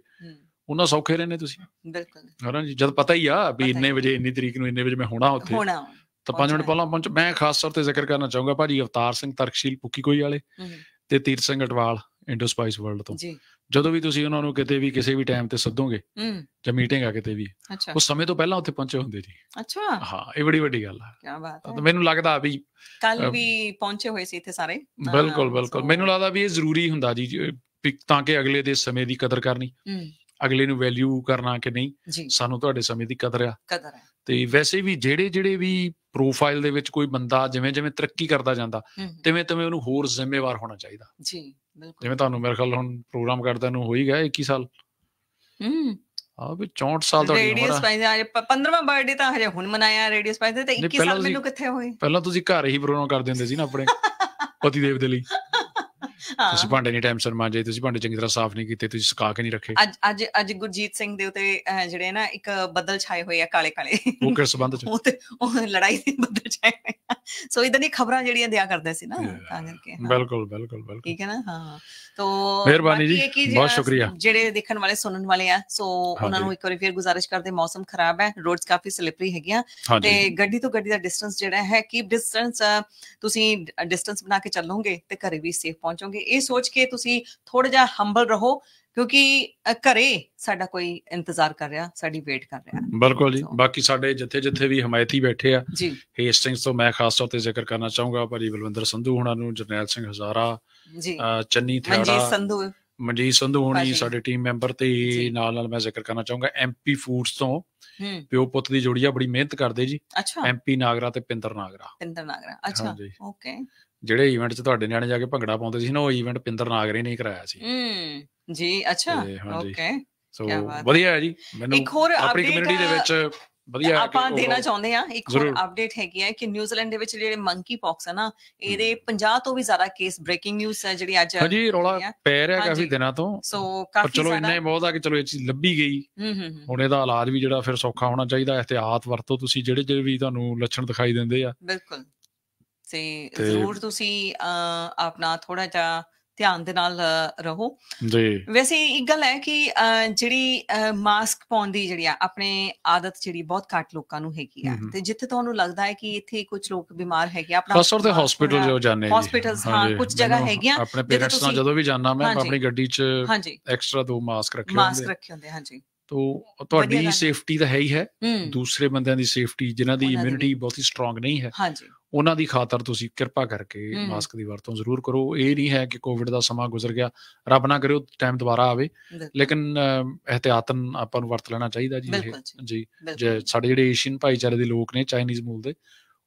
ਉਹਨਾਂ ਸੌਖੇ ਰਹਿੰਦੇ ਤੁਸੀਂ ਬਿਲਕੁਲ ਹਾਂ ਜੀ ਜਦ ਪਤਾ ਹੀ ਆ ਵੀ ਇੰਨੇ ਵਜੇ ਇੰਨੀ ਤਰੀਕ ਨੂੰ ਇੰਨੇ ਵਜੇ ਮੈਂ ਹੋਣਾ ਉੱਥੇ ਹੋਣਾ ਤਾਂ 5 ਮਿੰਟ ਪਹਿਲਾਂ ਪਹੁੰਚ ਮੈਂ ਖਾਸ ਤੌਰ ਤੇ ਜ਼ਿਕਰ ਕਰਨਾ ਚਾਹੂੰਗਾ ਭਾਜੀ ਅਵਤਾਰ ਸਿੰਘ ਤਰਕਸ਼ੀਲ ਪੁੱਕੀ ਕੋਈ ਵਾਲੇ ਤੇ Tir Singh Atwal Indo spice world ਤੋਂ ਜੀ ਜਦੋਂ ਵੀ ਤੁਸੀਂ ਉਹਨਾਂ ਨੂੰ ਕਿਤੇ ਵੀ ਕਿਸੇ ਵੀ ਟਾਈਮ ਤੇ ਸੱਦੋਗੇ ਜਾਂ ਮੀਟਿੰਗ ਆ ਕਿਤੇ ਵੀ ਉਹ ਸਮੇਂ ਤੋਂ ਪਹਿਲਾਂ ਉੱਥੇ ਪਹੁੰਚੇ ਹੁੰਦੇ ਜੀ ਅੱਛਾ ਹਾਂ ਇਹ ਬੜੀ ਵੱਡੀ ਗੱਲ ਆ ਕੀ ਬਾਤ ਹੈ ਮੈਨੂੰ ਲੱਗਦਾ ਵੀ ਕੱਲ ਵੀ ਪਹੁੰਚੇ ਹੋਏ ਸੀ ਇੱਥੇ ਸਾਰੇ ਬਿਲਕੁਲ ਬਿਲਕੁਲ ਮੈਨੂੰ ਲੱਗਦਾ ਵੀ ਇਹ ਜ਼ਰੂਰੀ ਹੁੰਦਾ ਜੀ ਤਾਂ ਕਿ ਅਗਲੇ ਦੇ ਸਮੇਂ ਦੀ ਕਦਰ ਕਰਨੀ ਅਗਲੇ ਨੂੰ ਵੈਲਿਊ ਕਰਨਾ ਕਿ ਨਹੀਂ ਸਾਨੂੰ ਤੁਹਾਡੇ ਸਮੇਂ ਦੀ ਕਦਰ ਆ ਕਦਰ ਤੇ ਵੈਸੇ ਵੀ ਜਿਹੜੇ ਜਿਹੜੇ ਵੀ ਪ੍ਰੋਫਾਈਲ ਦੇ ਵਿੱਚ ਕੋਈ ਬੰਦਾ ਜਿਵੇਂ ਜਿਵੇਂ ਤਰੱਕੀ ਕਰਦਾ ਜਾਂਦਾ ਤਿਵੇਂ ਤਿਵੇਂ ਉਹਨੂੰ ਹੋਰ ਜ਼ਿੰਮੇਵਾਰ ਹੋਣਾ ਚਾਹੀਦਾ ਜੀ ਜਿਵੇਂ ਤੁਹਾਨੂੰ ਮੇਰੇ ਖਿਆਲ ਹੁਣ ਪ੍ਰੋਗਰਾਮ ਕਰਦਾ ਨੂੰ ਹੋਈ ਗਿਆ 21 ਸਾਲ ਹਾਂ ਆ ਵੀ 64 ਸਾਲ ਦਾ ਰੇਡੀਓ ਸਪਾਈਸ ਆ 15ਵਾਂ ਬਰਥਡੇ ਤਾਂ ਹਜੇ ਹੁਣ ਮਨਾਇਆ ਰੇਡੀਓ ਸਪਾਈਸ ਤੇ 21 ਸਾਲ ਮੈਨੂੰ ਕਿੱਥੇ ਹੋਏ ਪਹਿਲਾਂ ਤੁਸੀਂ ਘਰ ਹੀ ਪ੍ਰੋਗਰਾਮ ਕਰਦੇ ਹੁੰਦੇ ਸੀ ਨਾ ਆਪਣੇ ਪਤੀ ਦੇਵ ਦੇ ਲਈ ਤੁਸੀਂ ਭਾਂਡੇ ਨਹੀਂ ਟਾਈਮ ਸਰ ਮਾਂਜੇ ਤੁਸੀਂ ਭਾਂਡੇ ਚੰਗੀ ਤਰ੍ਹਾਂ ਸਾਫ਼ ਨਹੀਂ ਕੀਤੇ ਤੁਸੀਂ ਸੁਕਾ ਕੇ ਨਹੀਂ ਰੱਖੇ ਅੱਜ ਅੱਜ ਅੱਜ ਗੁਰਜੀਤ ਸਿੰਘ ਦੇ ਉਤੇ ਜਿਹੜੇ ਨਾ ਇੱਕ ਬੱਦਲ ਛਾਏ ਹੋਏ ਆ ਕਾਲੇ ਕਾਲੇ ਉਹ ਕਿਸ ਸੰਬੰਧ ਚ ਉਹ ਤੇ ਉਹ ਲੜਾਈ ਦੇ ਬੱਦਲ ਛਾਏ ਹੋਏ ਸੋ ਇਦਾਂ ਦੀ ਖਬਰਾਂ ਜਿਹੜੀਆਂ ਦਿਆ ਕਰਦੇ ਸੀ ਨਾ ਤਾਂ ਕਰਕੇ ਬਿਲਕੁਲ ਬਿਲਕੁਲ ਬਿਲਕੁਲ ਠੀਕ ਹੈ ਨਾ ਹਾਂ ਤੋ ਮਿਹਰਬਾਨੀ ਜੀ ਬਹੁਤ ਸ਼ੁਕਰੀਆ ਜਿਹੜੇ ਦੇਖਣ ਵਾਲੇ ਸੁਣਨ ਵਾਲੇ ਆ ਸੋ ਉਹਨਾਂ ਨੂੰ ਇੱਕ ਵਾਰੀ ਫੇਰ ਗੁਜ਼ਾਰਿਸ਼ ਕਰਦੇ ਮੌਸਮ ਖਰਾਬ ਹੈ ਰੋਡਸ ਕਾਫੀ ਸਲਿਪਰੀ ਹੈਗੀਆਂ ਤੇ ਗੱਡੀ ਤੋਂ ਗੱਡੀ ਦਾ ਡਿਸਟੈਂਸ ਜਿਹੜਾ ਹੈ ਕੀਪ ਡਿਸਟੈਂਸ ਤੁਸੀਂ ਡਿਸਟੈਂਸ ਬਣਾ ਕੇ ਚੱਲੋਗੇ ਤੇ ਘਰੇ ਵੀ ਸੇਫ ਪਹੁੰਚੋਗੇ ਇਹ ਸੋਚ ਕੇ ਤੁਸੀਂ ਥੋੜਾ ਜਿਹਾ ਹੰਬਲ ਰਹੋ ਕਿਉਂਕਿ ਘਰੇ ਸਾਡਾ ਕੋਈ ਇੰਤਜ਼ਾਰ ਕਰ ਰਿਹਾ ਸਾਡੀ ਵੇਟ ਕਰ ਰਿਹਾ ਬਿਲਕੁਲ ਜੀ ਬਾਕੀ ਸਾਡੇ ਜਿੱਥੇ ਜਿੱਥੇ ਵੀ ਹਮਾਇਤੀ ਬੈਠੇ ਆ ਹੇਸਟਿੰਗਸ ਤੋਂ ਮੈਂ ਖਾਸ ਤੌਰ ਤੇ ਜ਼ਿਕਰ ਕਰਨਾ ਚਾਹੂੰਗਾ ਭਾਜੀ ਬਲਵਿੰਦਰ ਸੰਧੂ ਹੁਣਾਂ ਨੂੰ ਜਰਨੈਲ ਸਿੰਘ ਹਜ਼ਾਰਾ ਜੀ ਚੰਨੀ ਥਿਆੜਾ ਮਨਜੀਤ ਸੰਧੂ ਮਨਜੀਤ ਸੰਧੂ ਹੁਣੀ ਸਾਡੇ ਟੀਮ ਮੈਂਬਰ ਤੇ ਨਾਲ ਨਾਲ ਮੈਂ ਜ਼ਿਕਰ ਕਰਨਾ ਚਾਹੂੰਗਾ ਐਮਪੀ ਫੂਡਸ ਤੋਂ ਪਿਓ ਪੁੱਤ ਦੀ ਜੋੜੀ ਆ ਬੜੀ ਮਿਹਨਤ ਕਰਦੇ ਜੀ ਐਮਪੀ ਨਾਗਰਾ ਤੇ ਪਿੰਦਰ ਨਾਗਰਾ ਪਿੰਦਰ ਨਾਗਰਾ ਅੱਛਾ ਓਕੇ ਜਿਹੜੇ ਈਵੈਂਟ 'ਚ ਤੁਹਾਡੇ ਨਿਆਣੇ ਜਾ ਕੇ ਭੰਗੜਾ ਪਾਉਂਦੇ ਸੀ ਨਾ ਉਹ ਈਵੈਂਟ ਪਿੰਦਰ ਨਾਗਰੇ ਨੇ ਕਰਾਇਆ ਸੀ ਹੂੰ ਜੀ ਅੱਛਾ ਓਕੇ ਸੋ ਵਧੀਆ ਹੈ ਜੀ ਮੈਨੂੰ ਆਪਣੀ ਕਮਿਊਨਿਟੀ ਦੇ ਵਿੱਚ ਵਧੀਆ ਆਪਾਂ ਦੇਣਾ ਚਾਹੁੰਦੇ ਆ ਇੱਕ ਹੋਰ ਅਪਡੇਟ ਹੈਗੀ ਹੈ ਕਿ ਨਿਊਜ਼ੀਲੈਂਡ ਦੇ ਵਿੱਚ ਜਿਹੜੇ ਮੰਕੀ ਪੌਕਸ ਹੈ ਨਾ ਇਹਦੇ 50 ਤੋਂ ਵੀ ਜ਼ਿਆਦਾ ਕੇਸ ਬ੍ਰੇਕਿੰਗ ਨਿਊਜ਼ ਹੈ ਜਿਹੜੀ ਅੱਜ ਹਾਂਜੀ ਰੋਲਾ ਪੈ ਰਿਹਾ ਕਾਫੀ ਦਿਨਾਂ ਤੋਂ ਸੋ ਕਾਫੀ ਚਲੋ ਇੰਨਾ ਹੀ ਬਹੁਤ ਆ ਕਿ ਚਲੋ ਇਹ ਚੀਜ਼ ਲੱਭੀ ਗਈ ਹੁਣ ਇਹਦਾ ਇਲਾਜ ਵੀ ਜਿਹੜਾ ਫਿਰ ਸੌਖਾ ਹੋਣਾ ਚਾਹੀਦਾ ਇhtiyਾਤ ਵਰਤੋ ਤੁਸੀਂ ਜਿਹੜੇ ਜਿਹੜੇ ਵੀ ਤੁਹਾਨੂੰ ਲੱਛਣ ਦਿਖਾਈ ਦਿੰਦੇ ਆ ਬਿਲਕੁਲ ਤੇ ਜ਼ਰੂਰ ਤੁਸੀਂ ਆਪਣਾ ਥੋੜਾ ਜਿਹਾ ਧਿਆਨ ਦੇ ਨਾਲ ਰਹੋ ਜੀ ਵੈਸੇ ਇੱਕ ਗੱਲ ਹੈ ਕਿ ਜਿਹੜੀ ਮਾਸਕ ਪਾਉਣ ਦੀ ਜਿਹੜੀ ਆ ਆਪਣੇ ਆਦਤ ਜਿਹੜੀ ਬਹੁਤ ਘੱਟ ਲੋਕਾਂ ਨੂੰ ਹੈਗੀ ਆ ਤੇ ਜਿੱਥੇ ਤੁਹਾਨੂੰ ਲੱਗਦਾ ਹੈ ਕਿ ਇੱਥੇ ਕੁਝ ਲੋਕ ਬਿਮਾਰ ਹੈਗੇ ਆਪਣਾ ਖਾਸ ਤੌਰ ਤੇ ਹਸਪੀਟਲ ਜੋ ਜਾਂਦੇ ਨੇ ਹਸਪੀਟਲਸ ਹਾਂ ਕੁਝ ਜਗ੍ਹਾ ਹੈਗੀਆਂ ਆਪਣੇ ਪੇਰੈਂਟਸ ਨਾਲ ਜਦੋਂ ਵੀ ਜਾਣਾ ਮੈਂ ਆਪਣੀ ਗੱਡੀ 'ਚ ਐਕਸਟਰਾ ਦੋ ਮਾਸਕ ਰੱਖੇ ਹੁੰਦੇ ਮਾਸਕ ਰੱਖੇ ਹੁੰਦੇ ਹਾਂਜੀ ਤੋ ਤੁਹਾਡੀ ਸੇਫਟੀ ਤਾਂ ਹੈ ਹੀ ਹੈ ਦੂਸਰੇ ਬੰਦਿਆਂ ਦੀ ਸੇਫਟੀ ਜਿਨ੍ਹਾਂ ਦੀ ਇਮਿਊਨਿਟੀ ਬਹੁਤੀ ਸਟਰੋਂਗ ਨਹੀਂ ਹੈ ਹਾਂਜੀ ਉਹਨਾਂ ਦੀ ਖਾਤਰ ਤੁਸੀਂ ਕਿਰਪਾ ਕਰਕੇ ਮਾਸਕ ਦੀ ਵਰਤੋਂ ਜ਼ਰੂਰ ਕਰੋ ਇਹ ਨਹੀਂ ਹੈ ਕਿ ਕੋਵਿਡ ਦਾ ਸਮਾਂ ਗੁਜ਼ਰ ਗਿਆ ਰੱਬ ਨਾ ਕਰੇ ਉਹ ਟਾਈਮ ਦੁਬਾਰਾ ਆਵੇ ਲੇਕਿਨ ਇhtiyatan ਆਪਾਂ ਨੂੰ ਵਰਤ ਲੈਣਾ ਚਾਹੀਦਾ ਜੀ ਇਹ ਜੀ ਸਾਡੇ ਜਿਹੜੇ ਏਸ਼ੀਅਨ ਭਾਈਚਾਰੇ ਦੇ ਲੋਕ ਨੇ ਚਾਈਨੀਜ਼ ਮੂਲ ਦੇ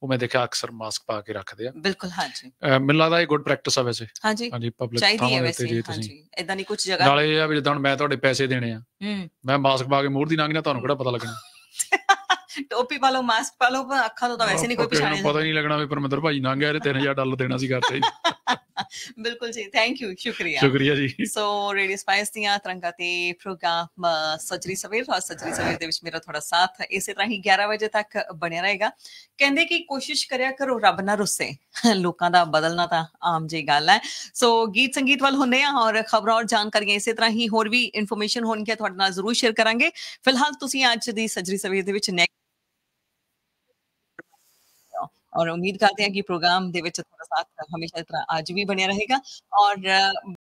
ਉਹ ਮੈਂ ਦੇਖਿਆ ਅਕਸਰ ਮਾਸਕ ਪਾ ਕੇ ਰੱਖਦੇ ਆ ਬਿਲਕੁਲ ਹਾਂਜੀ ਮੈਨੂੰ ਲੱਗਦਾ ਇਹ ਗੁੱਡ ਪ੍ਰੈਕਟਿਸ ਆ ਵੈਸੇ ਹਾਂਜੀ ਹਾਂਜੀ ਪਬਲਿਕ ਚਾਹੀਦੀ ਹੈ ਵੈਸੇ ਹਾਂਜੀ ਇਦਾਂ ਨਹੀਂ ਕੁਝ ਜਗ੍ਹਾ ਨਾਲੇ ਇਹ ਆ ਵੀ ਜਦੋਂ ਮੈਂ ਤੁਹਾਡੇ ਪੈਸੇ ਦੇਣੇ ਆ ਮੈਂ ਮਾਸਕ ਪਾ ਕੇ ਮੂਰ ਦੀ ਲੰਘਣਾ ਤੁਹਾਨੂੰ ਕਿਹੜਾ ਪਤਾ ਲੱਗਣਾ ਟੋਪੀ ਪਾ ਲਓ ਮਾਸਕ ਪਾ ਲਓ ਪਰ ਅੱਖਾਂ ਤੋਂ ਤਾਂ ਵੈਸੇ ਨਹੀਂ ਕੋਈ ਪਛਾਣੇ ਪਤਾ ਨਹੀਂ ਲੱਗਣਾ ਵੀ ਪਰਮਿੰਦਰ ਭਾਈ ਲੰਘ ਰੇ 3000 ਡਾਲਰ ਦੇਣਾ ਸੀ ਕਰਤੇ ਬਿਲਕੁਲ ਜੀ ਥੈਂਕ ਯੂ ਸ਼ੁਕਰੀਆ ਸ਼ੁਕਰੀਆ ਜੀ ਸੋ ਰੇਡੀ ਸਪਾਈਸ ਦੀਆਂ ਤਰੰਗਾਂ ਤੇ ਪ੍ਰੋਗਰਾਮ ਸਜਰੀ ਸਵੇਰ ਔਰ ਸਜਰੀ ਸਵੇਰ ਦੇ ਵਿੱਚ ਮੇਰਾ ਥੋੜਾ ਸਾਥ ਇਸੇ ਤਰ੍ਹਾਂ ਹੀ 11 ਵਜੇ ਤੱਕ ਬਣਿਆ ਰਹੇਗਾ ਕਹਿੰਦੇ ਕਿ ਕੋਸ਼ਿਸ਼ ਕਰਿਆ ਕਰੋ ਰੱਬ ਨਾ ਰੁੱਸੇ ਲੋਕਾਂ ਦਾ ਬਦਲਣਾ ਤਾਂ ਆਮ ਜੀ ਗੱਲ ਹੈ ਸੋ ਗੀਤ ਸੰਗੀਤ ਵੱਲ ਹੁੰਦੇ ਆ ਔਰ ਖਬਰਾਂ ਔਰ ਜਾਣਕਾਰੀਆਂ ਇਸੇ ਤਰ੍ਹਾਂ ਹੀ ਹੋਰ ਵੀ ਇਨਫੋਰਮੇਸ਼ਨ ਹੋਣਗੀਆਂ ਤੁਹਾਡੇ ਨਾਲ ਜ਼ਰੂਰ ਸ਼ੇਅਰ ਕਰਾਂਗੇ ਫਿਲਹਾਲ ਤੁਸੀਂ ਅੱਜ ਦੀ ਸਜਰੀ ਸਵੇਰ ਦੇ ਵਿੱਚ ਔਰ ਉਮੀਦ ਕਰਦੇ ਹਾਂ ਕਿ ਪ੍ਰੋਗਰਾਮ ਦੇ ਵਿੱਚ ਤੁਹਾਡਾ ਸਾਥ ਹਮੇਸ਼ਾ ਇਸ ਤਰ੍ਹਾਂ ਅੱਜ ਵੀ ਬਣਿਆ ਰਹੇਗਾ ਔਰ